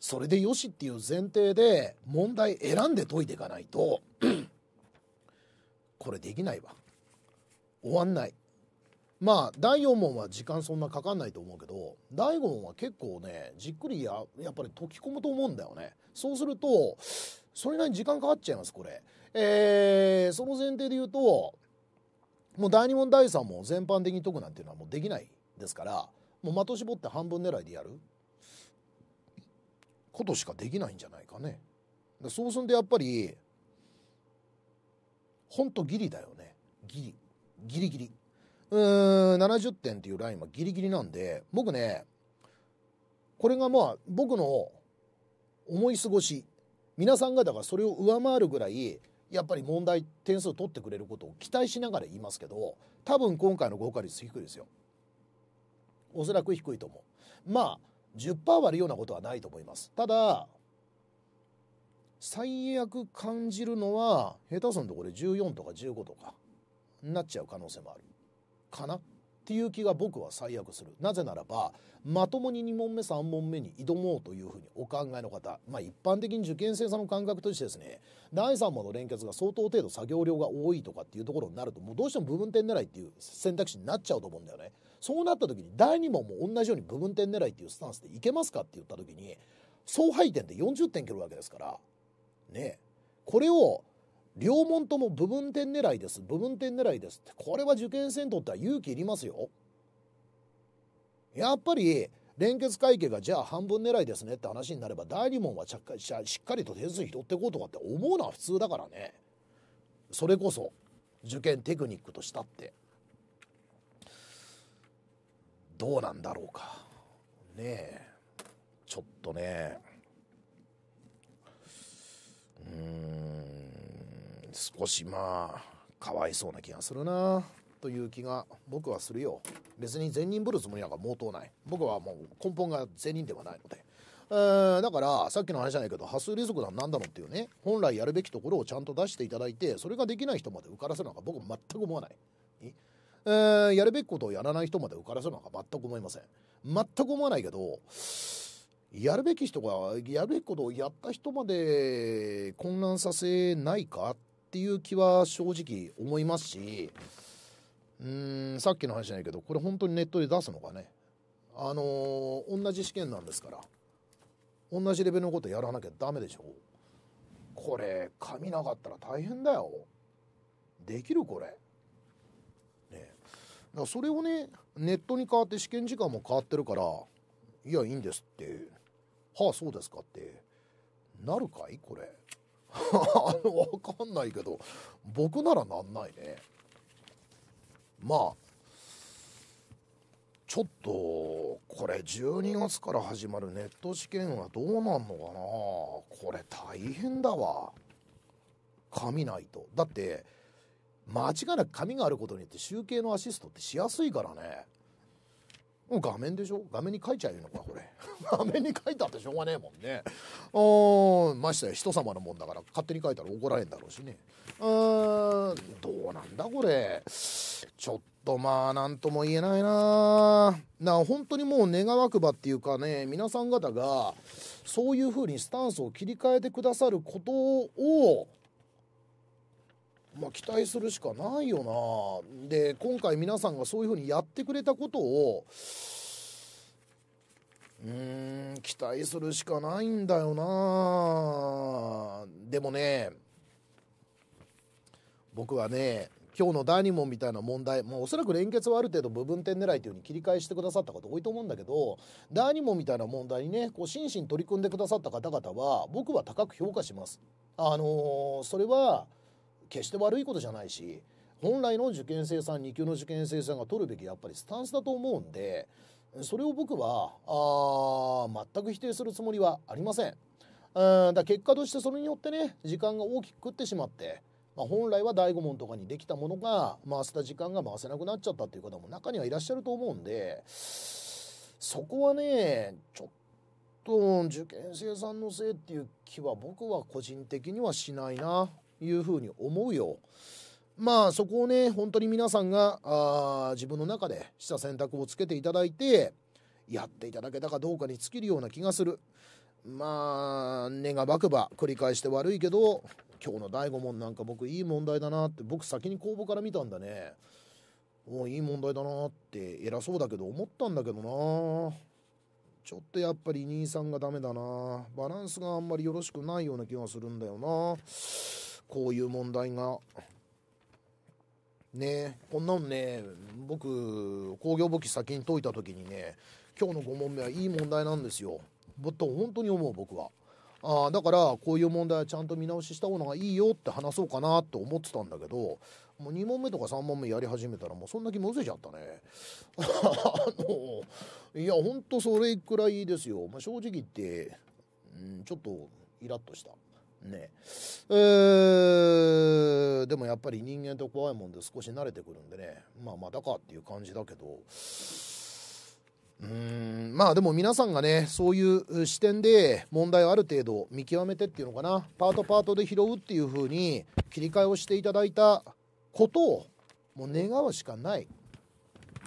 それでよしっていう前提で問題選んで解いていかないと これできないわ終わんないまあ第4問は時間そんなかかんないと思うけど第5問は結構ねじっくりややっぱり解き込むと思うんだよねそうするとそれなりに時間かかっちゃいますこれえー、その前提で言うともう第2問第3問全般的に解くなんていうのはもうできないですからもう的絞って半分狙いでやることしかできないんじゃないかね。そうすんでやっぱりほんとギリだよねギリギリギリうーん70点っていうラインはギリギリなんで僕ねこれがまあ僕の思い過ごし皆さん方がそれを上回るぐらいやっぱり問題点数取ってくれることを期待しながら言いますけど多分今回の合格率低いですよおそらく低いと思うまあ10%割るようなことはないと思います。ただ、最悪感じるのは、下手するとこれ14とか15とかになっちゃう可能性もある。かなっていう気が僕は最悪する。なぜならば、まともに2問目、3問目に挑もうというふうにお考えの方、まあ一般的に受験生さんの感覚としてですね、第3問の連結が相当程度作業量が多いとかっていうところになると、もうどうしても部分点狙いっていう選択肢になっちゃうと思うんだよね。そうなった時に第2問も同じように部分点狙いっていうスタンスでいけますかって言った時に総配点で40点蹴るわけですからねこれを両門とも部分点狙いです部分点狙いですってこれは受験生にとっては勇気いりますよやっぱり連結会計がじゃあ半分狙いですねって話になれば第2問はししっかりと点数拾っていこうとかって思うのは普通だからねそれこそ受験テクニックとしたってどうなんだろうか。ねえ、ちょっとね、うーん、少しまあ、かわいそうな気がするな、という気が僕はするよ。別に善人ぶるつもりなんか毛頭ない。僕はもう根本が善人ではないので。えー、だから、さっきの話じゃないけど、波数利息なんだのっていうね、本来やるべきところをちゃんと出していただいて、それができない人まで受からせるのが僕全く思わない。えー、やるべきことをやらない人まで受からせるのか全く思いません。全く思わないけど、やるべき人が、やるべきことをやった人まで混乱させないかっていう気は正直思いますし、うーん、さっきの話じゃないけど、これ本当にネットで出すのかね。あのー、同じ試験なんですから、同じレベルのことやらなきゃダメでしょ。これ、紙なかったら大変だよ。できるこれ。らそれをねネットに変わって試験時間も変わってるからいやいいんですってはあそうですかってなるかいこれ わかんないけど僕ならなんないねまあちょっとこれ12月から始まるネット試験はどうなんのかなこれ大変だわ紙ないとだって間違いなく紙があることによって集計のアシストってしやすいからねもう画面でしょ画面に書いちゃえのかこれ 画面に書いたってしょうがねえもんねうんましてや人様のもんだから勝手に書いたら怒られんだろうしねうんどうなんだこれちょっとまあ何とも言えないなな本当にもう願わくばっていうかね皆さん方がそういうふうにスタンスを切り替えてくださることをまあ、期待するしかないよなで今回皆さんがそういうふうにやってくれたことをうん期待するしかないんだよなでもね僕はね今日の第2問みたいな問題もうおそらく連結はある程度部分点狙いというふうに切り替えしてくださった方多いと思うんだけど第2問みたいな問題にねこう真摯に取り組んでくださった方々は僕は高く評価します。あのー、それは決して悪いことじゃないし本来の受験生さん2級の受験生さんが取るべきやっぱりスタンスだと思うんでそれを僕はあ全く否定するつもりはありませんうんだ結果としてそれによってね時間が大きく食ってしまって、まあ、本来は第5問とかにできたものが回せた時間が回せなくなっちゃったっていう方も中にはいらっしゃると思うんでそこはねちょっと受験生さんのせいっていう気は僕は個人的にはしないないうふうに思うよ。まあそこをね本当に皆さんがあ自分の中でした選択をつけていただいてやっていただけたかどうかに尽きるような気がするまあ根がばくば繰り返して悪いけど今日の第5問なんか僕いい問題だなって僕先に公募から見たんだねもういい問題だなって偉そうだけど思ったんだけどなちょっとやっぱり兄さんがダメだなバランスがあんまりよろしくないような気がするんだよなこういう問題が。ねこんなのね、僕、工業簿記先に解いた時にね、今日の5問目はいい問題なんですよ。ぶっと本当に思う、僕は。あだからこういう問題はちゃんと見直しした方がいいよって話そうかなと思ってたんだけどもう2問目とか3問目やり始めたらもうそんな気もずれちゃったね あのいやほんとそれくらいですよ、まあ、正直言って、うん、ちょっとイラッとした。ねえー、でもやっぱり人間と怖いもんで少し慣れてくるんでねまあまだかっていう感じだけどうんまあでも皆さんがねそういう視点で問題をある程度見極めてっていうのかなパートパートで拾うっていう風に切り替えをしていただいたことをもう願うしかない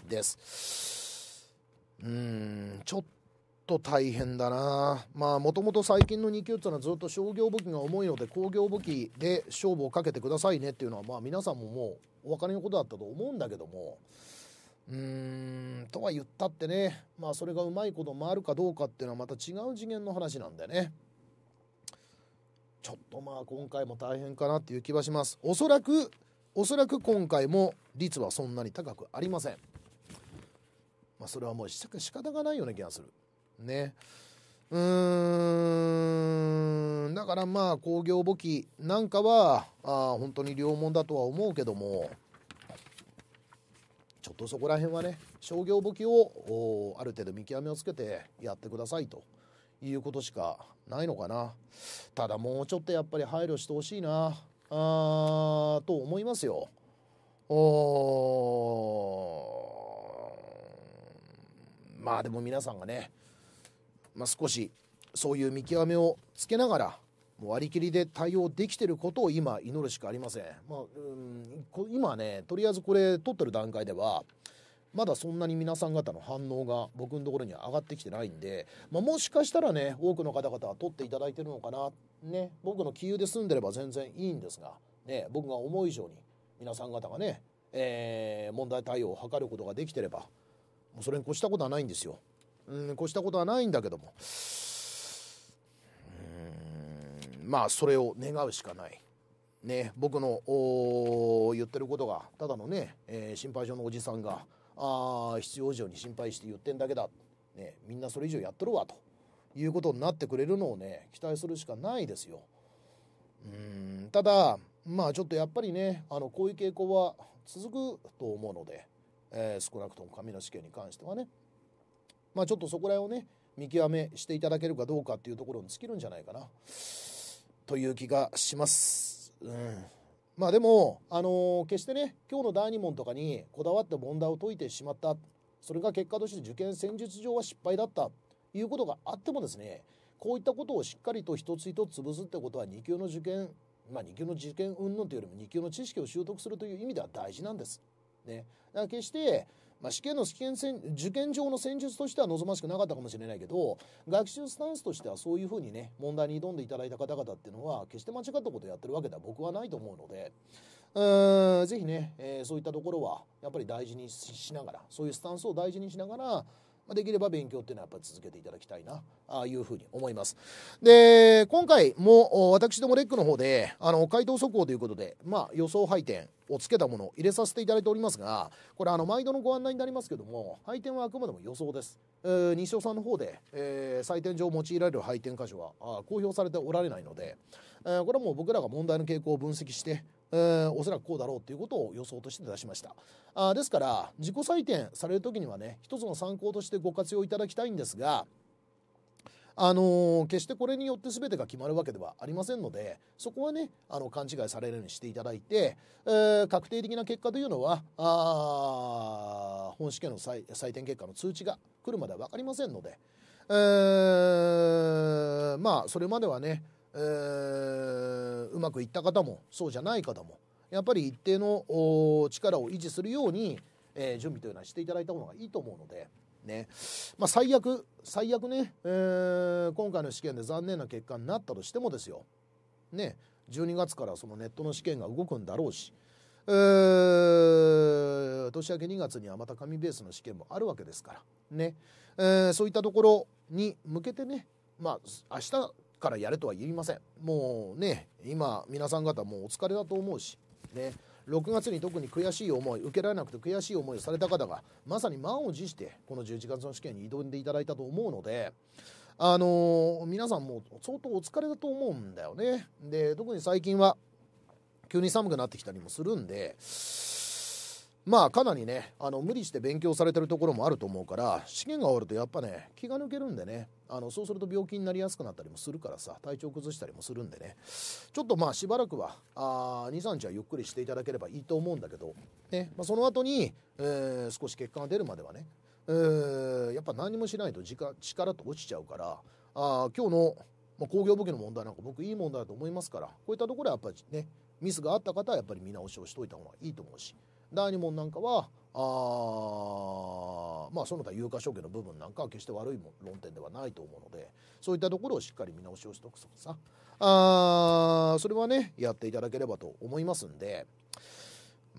です。うんちょっと大変だなまあもともと最近の2級っていうのはずっと商業武器が重いので工業武器で勝負をかけてくださいねっていうのはまあ皆さんももうお分かりのことだったと思うんだけどもうーんとは言ったってねまあそれがうまいこと回るかどうかっていうのはまた違う次元の話なんでねちょっとまあ今回も大変かなっていう気はしますおそらくおそらく今回も率はそんなに高くありませんまあそれはもう仕方がないような気がするねうーんだからまあ工業簿記なんかはあ本当に良問だとは思うけどもちょっとそこら辺はね商業簿記をある程度見極めをつけてやってくださいということしかないのかなただもうちょっとやっぱり配慮してほしいなあと思いますよおまあでも皆さんがねまあ、少しそういう見極めをつけながらもう割り切りで対応できてることを今祈るしかありません、まあ、うん今ねとりあえずこれ撮ってる段階ではまだそんなに皆さん方の反応が僕のところには上がってきてないんで、まあ、もしかしたらね多くの方々は取っていただいてるのかな、ね、僕の杞憂で済んでれば全然いいんですが、ね、僕が思う以上に皆さん方がね、えー、問題対応を図ることができてればもうそれに越したことはないんですよ。うん、越したことはないんだけどもうんまあそれを願うしかない。ね、僕の言ってることがただのね、えー、心配性のおじさんがあ必要以上に心配して言ってんだけだ、ね、みんなそれ以上やっとるわということになってくれるのをね期待するしかないですよ。うんただまあちょっとやっぱりねあのこういう傾向は続くと思うので、えー、少なくとも神の試験に関してはねまあ、ちょっとそこら辺をね見極めしていただけるかどうかっていうところに尽きるんじゃないかなという気がします。うんまあでも、あのー、決してね今日の第2問とかにこだわって問題を解いてしまったそれが結果として受験戦術上は失敗だったということがあってもですねこういったことをしっかりと一つ一つ潰すってことは2級の受験まあ、2級の受験云々というよりも2級の知識を習得するという意味では大事なんです。ね、だから決してまあ、試験の試験受験上の戦術としては望ましくなかったかもしれないけど学習スタンスとしてはそういうふうにね問題に挑んでいただいた方々っていうのは決して間違ったことをやってるわけでは僕はないと思うのでうーんぜひね、えー、そういったところはやっぱり大事にしながらそういうスタンスを大事にしながらできれば勉強っていうのはやっぱり続けていただきたいな、あいうふうに思います。で、今回も私どもレックの方で、あの、回答速報ということで、まあ、予想配点、をつけたものを入れさせていただいておりますがこれあの毎度のご案内になりますけども配点はあくまでも予想です、えー、西尾さんの方で、えー、採点上用いられる配点箇所はあ公表されておられないので、えー、これはもう僕らが問題の傾向を分析してえー、おそらくこうだろうということを予想として出しましたあですから自己採点される時にはね一つの参考としてご活用いただきたいんですがあの決してこれによって全てが決まるわけではありませんのでそこはねあの勘違いされるようにしていただいて、えー、確定的な結果というのはあ本試験の採点結果の通知が来るまでは分かりませんので、えー、まあそれまではね、えー、うまくいった方もそうじゃない方もやっぱり一定の力を維持するように、え準備というのはしていただいた方がいいと思うので。ね。まあ、最悪、最悪ね、えー、今回の試験で残念な結果になったとしてもですよ。ね、12月からそのネットの試験が動くんだろうし、えー、年明け2月にはまた紙ベースの試験もあるわけですから、ねえー、そういったところに向けてね、まあ、明日からやれとは言いません。もうね、今、皆さん方もうお疲れだと思うし、ね、6月に特に悔しい思い受けられなくて悔しい思いをされた方がまさに満を持してこの11月の試験に挑んでいただいたと思うので。あのー、皆さんも相当お疲れだと思うんだよね。で特に最近は急に寒くなってきたりもするんでまあかなりねあの無理して勉強されてるところもあると思うから試験が終わるとやっぱね気が抜けるんでねあのそうすると病気になりやすくなったりもするからさ体調崩したりもするんでねちょっとまあしばらくは23日はゆっくりしていただければいいと思うんだけど、ねまあ、その後に、えー、少し血管が出るまではね、えー、やっぱ何もしないと力と落ちちゃうからあ今日の、まあ、工業武器の問題なんか僕いい問題だと思いますからこういったところはやっぱりねミスがあった方はやっぱり見直しをしといた方がいいと思うし第2問なんかはあまあその他有価証券の部分なんかは決して悪い論点ではないと思うのでそういったところをしっかり見直しをしておくとかさあそれはねやっていただければと思いますんで。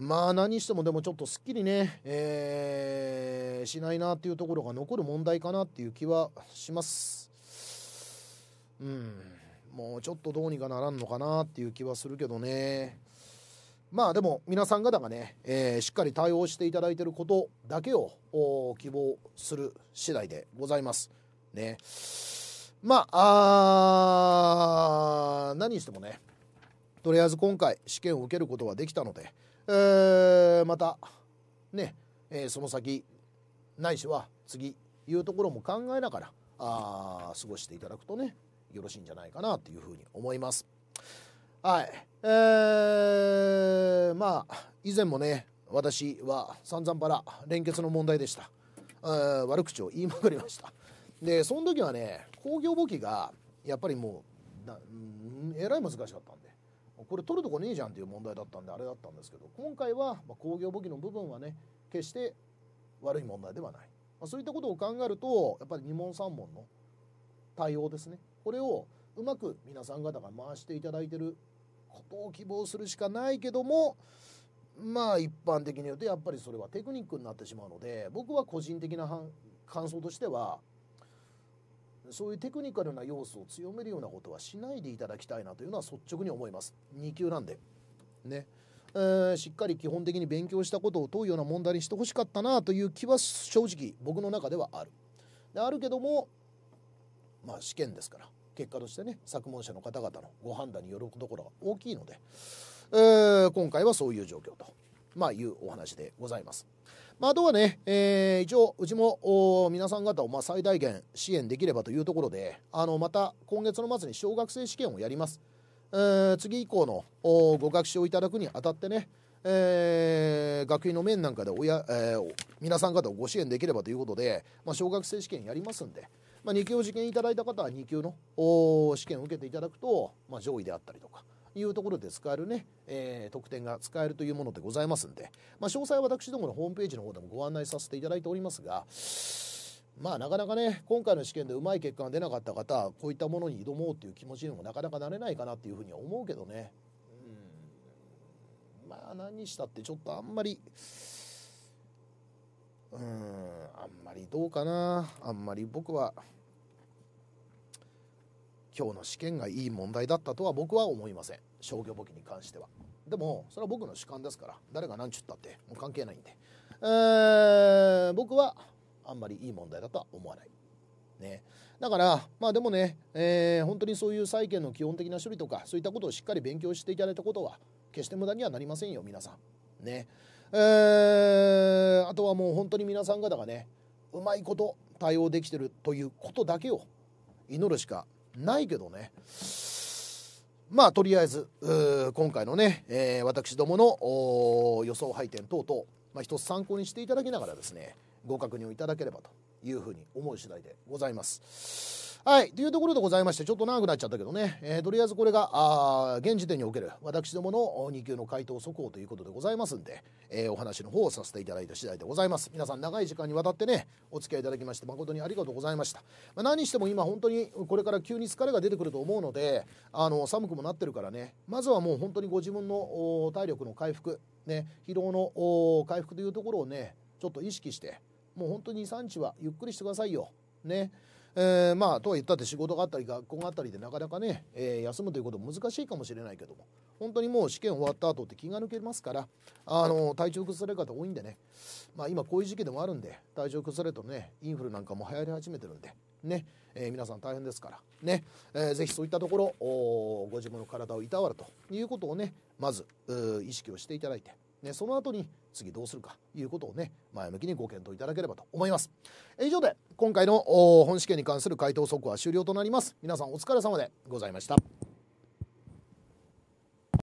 まあ何してもでもちょっとすっきりね、えー、しないなっていうところが残る問題かなっていう気はします。うん、もうちょっとどうにかならんのかなっていう気はするけどね。まあでも皆さん方がね、えー、しっかり対応していただいてることだけを希望する次第でございます。ね。まあ、あ何にしてもね、とりあえず今回試験を受けることはできたので、えー、また、ね、えー、その先、ないしは次、いうところも考えながら、あ過ごしていただくとね、よろしいんじゃないかなっていうふうに思います。はい。えーまあ以前もね私は散々パラ連結の問題でした悪口を言いまくりましたでその時はね工業簿記がやっぱりもうな、えらい難しかったんでこれ取るとこねえじゃんっていう問題だったんであれだったんですけど今回は、まあ、工業簿記の部分はね決して悪い問題ではない、まあ、そういったことを考えるとやっぱり2問3問の対応ですねこれをうまく皆さん方が回していただいてることを希望するしかないけどもまあ一般的に言うとやっぱりそれはテクニックになってしまうので僕は個人的な感想としてはそういうテクニカルな要素を強めるようなことはしないでいただきたいなというのは率直に思います。2級なんで。ね。えー、しっかり基本的に勉強したことを問うような問題にしてほしかったなという気は正直僕の中ではある。であるけども、まあ試験ですから。結果としてね作文者の方々のご判断によるところが大きいので、えー、今回はそういう状況と、まあ、いうお話でございます。まあ、あとはね、えー、一応、うちも皆さん方をまあ最大限支援できればというところで、あのまた今月の末に小学生試験をやります。えー、次以降のご学習をいただくにあたってね、えー、学費の面なんかで親、えー、皆さん方をご支援できればということで、まあ、小学生試験やりますんで、まあ、2級を受験いただいた方は2級の試験を受けていただくと、まあ、上位であったりとかいうところで使えるね、えー、が使えるというものでございますんで、まあ、詳細は私どものホームページの方でもご案内させていただいておりますが、まあなかなかね、今回の試験でうまい結果が出なかった方、こういったものに挑もうという気持ちにもなかなかなれないかなっていうふうには思うけどね。うん。まあ何したってちょっとあんまり、うんあんまりどうかなあんまり僕は今日の試験がいい問題だったとは僕は思いません商業簿記に関してはでもそれは僕の主観ですから誰が何ちゅったってもう関係ないんで、うー、僕はあんまりいい問題だとは思わないね、だから、まあでもね、えー、本当にそういう債権の基本的な処理とか、そういったことをしっかり勉強していただいたことは、決して無駄にはなりませんよ、皆さん。ね。えー、あとはもう本当に皆さん方がねうまいこと対応できてるということだけを祈るしかないけどねまあとりあえず今回のね、えー、私どもの予想配点等々、まあ、一つ参考にしていただきながらですねご確認をいただければというふうに思う次第でございます。はい。というところでございまして、ちょっと長くなっちゃったけどね、えー、とりあえずこれが、あ現時点における私どもの2級の回答速報ということでございますんで、えー、お話の方をさせていただいた次第でございます。皆さん長い時間にわたってね、お付き合いいただきまして誠にありがとうございました。まあ、何しても今本当にこれから急に疲れが出てくると思うので、あの、寒くもなってるからね、まずはもう本当にご自分の体力の回復、ね、疲労の回復というところをね、ちょっと意識して、もう本当に産地はゆっくりしてくださいよ。ね。えー、まあとは言ったって仕事があったり学校があったりでなかなかね、えー、休むということも難しいかもしれないけども本当にもう試験終わった後って気が抜けますからあの体調崩される方多いんでね、まあ、今こういう時期でもあるんで体調崩されるとねインフルなんかも流行り始めてるんで。ねえー、皆さん大変ですからね、えー、ぜひそういったところご自分の体をいたわるということをねまず意識をしていただいて、ね、その後に次どうするかということをね前向きにご検討いただければと思います以上で今回の本試験に関する回答速報は終了となります皆さんお疲れ様でございました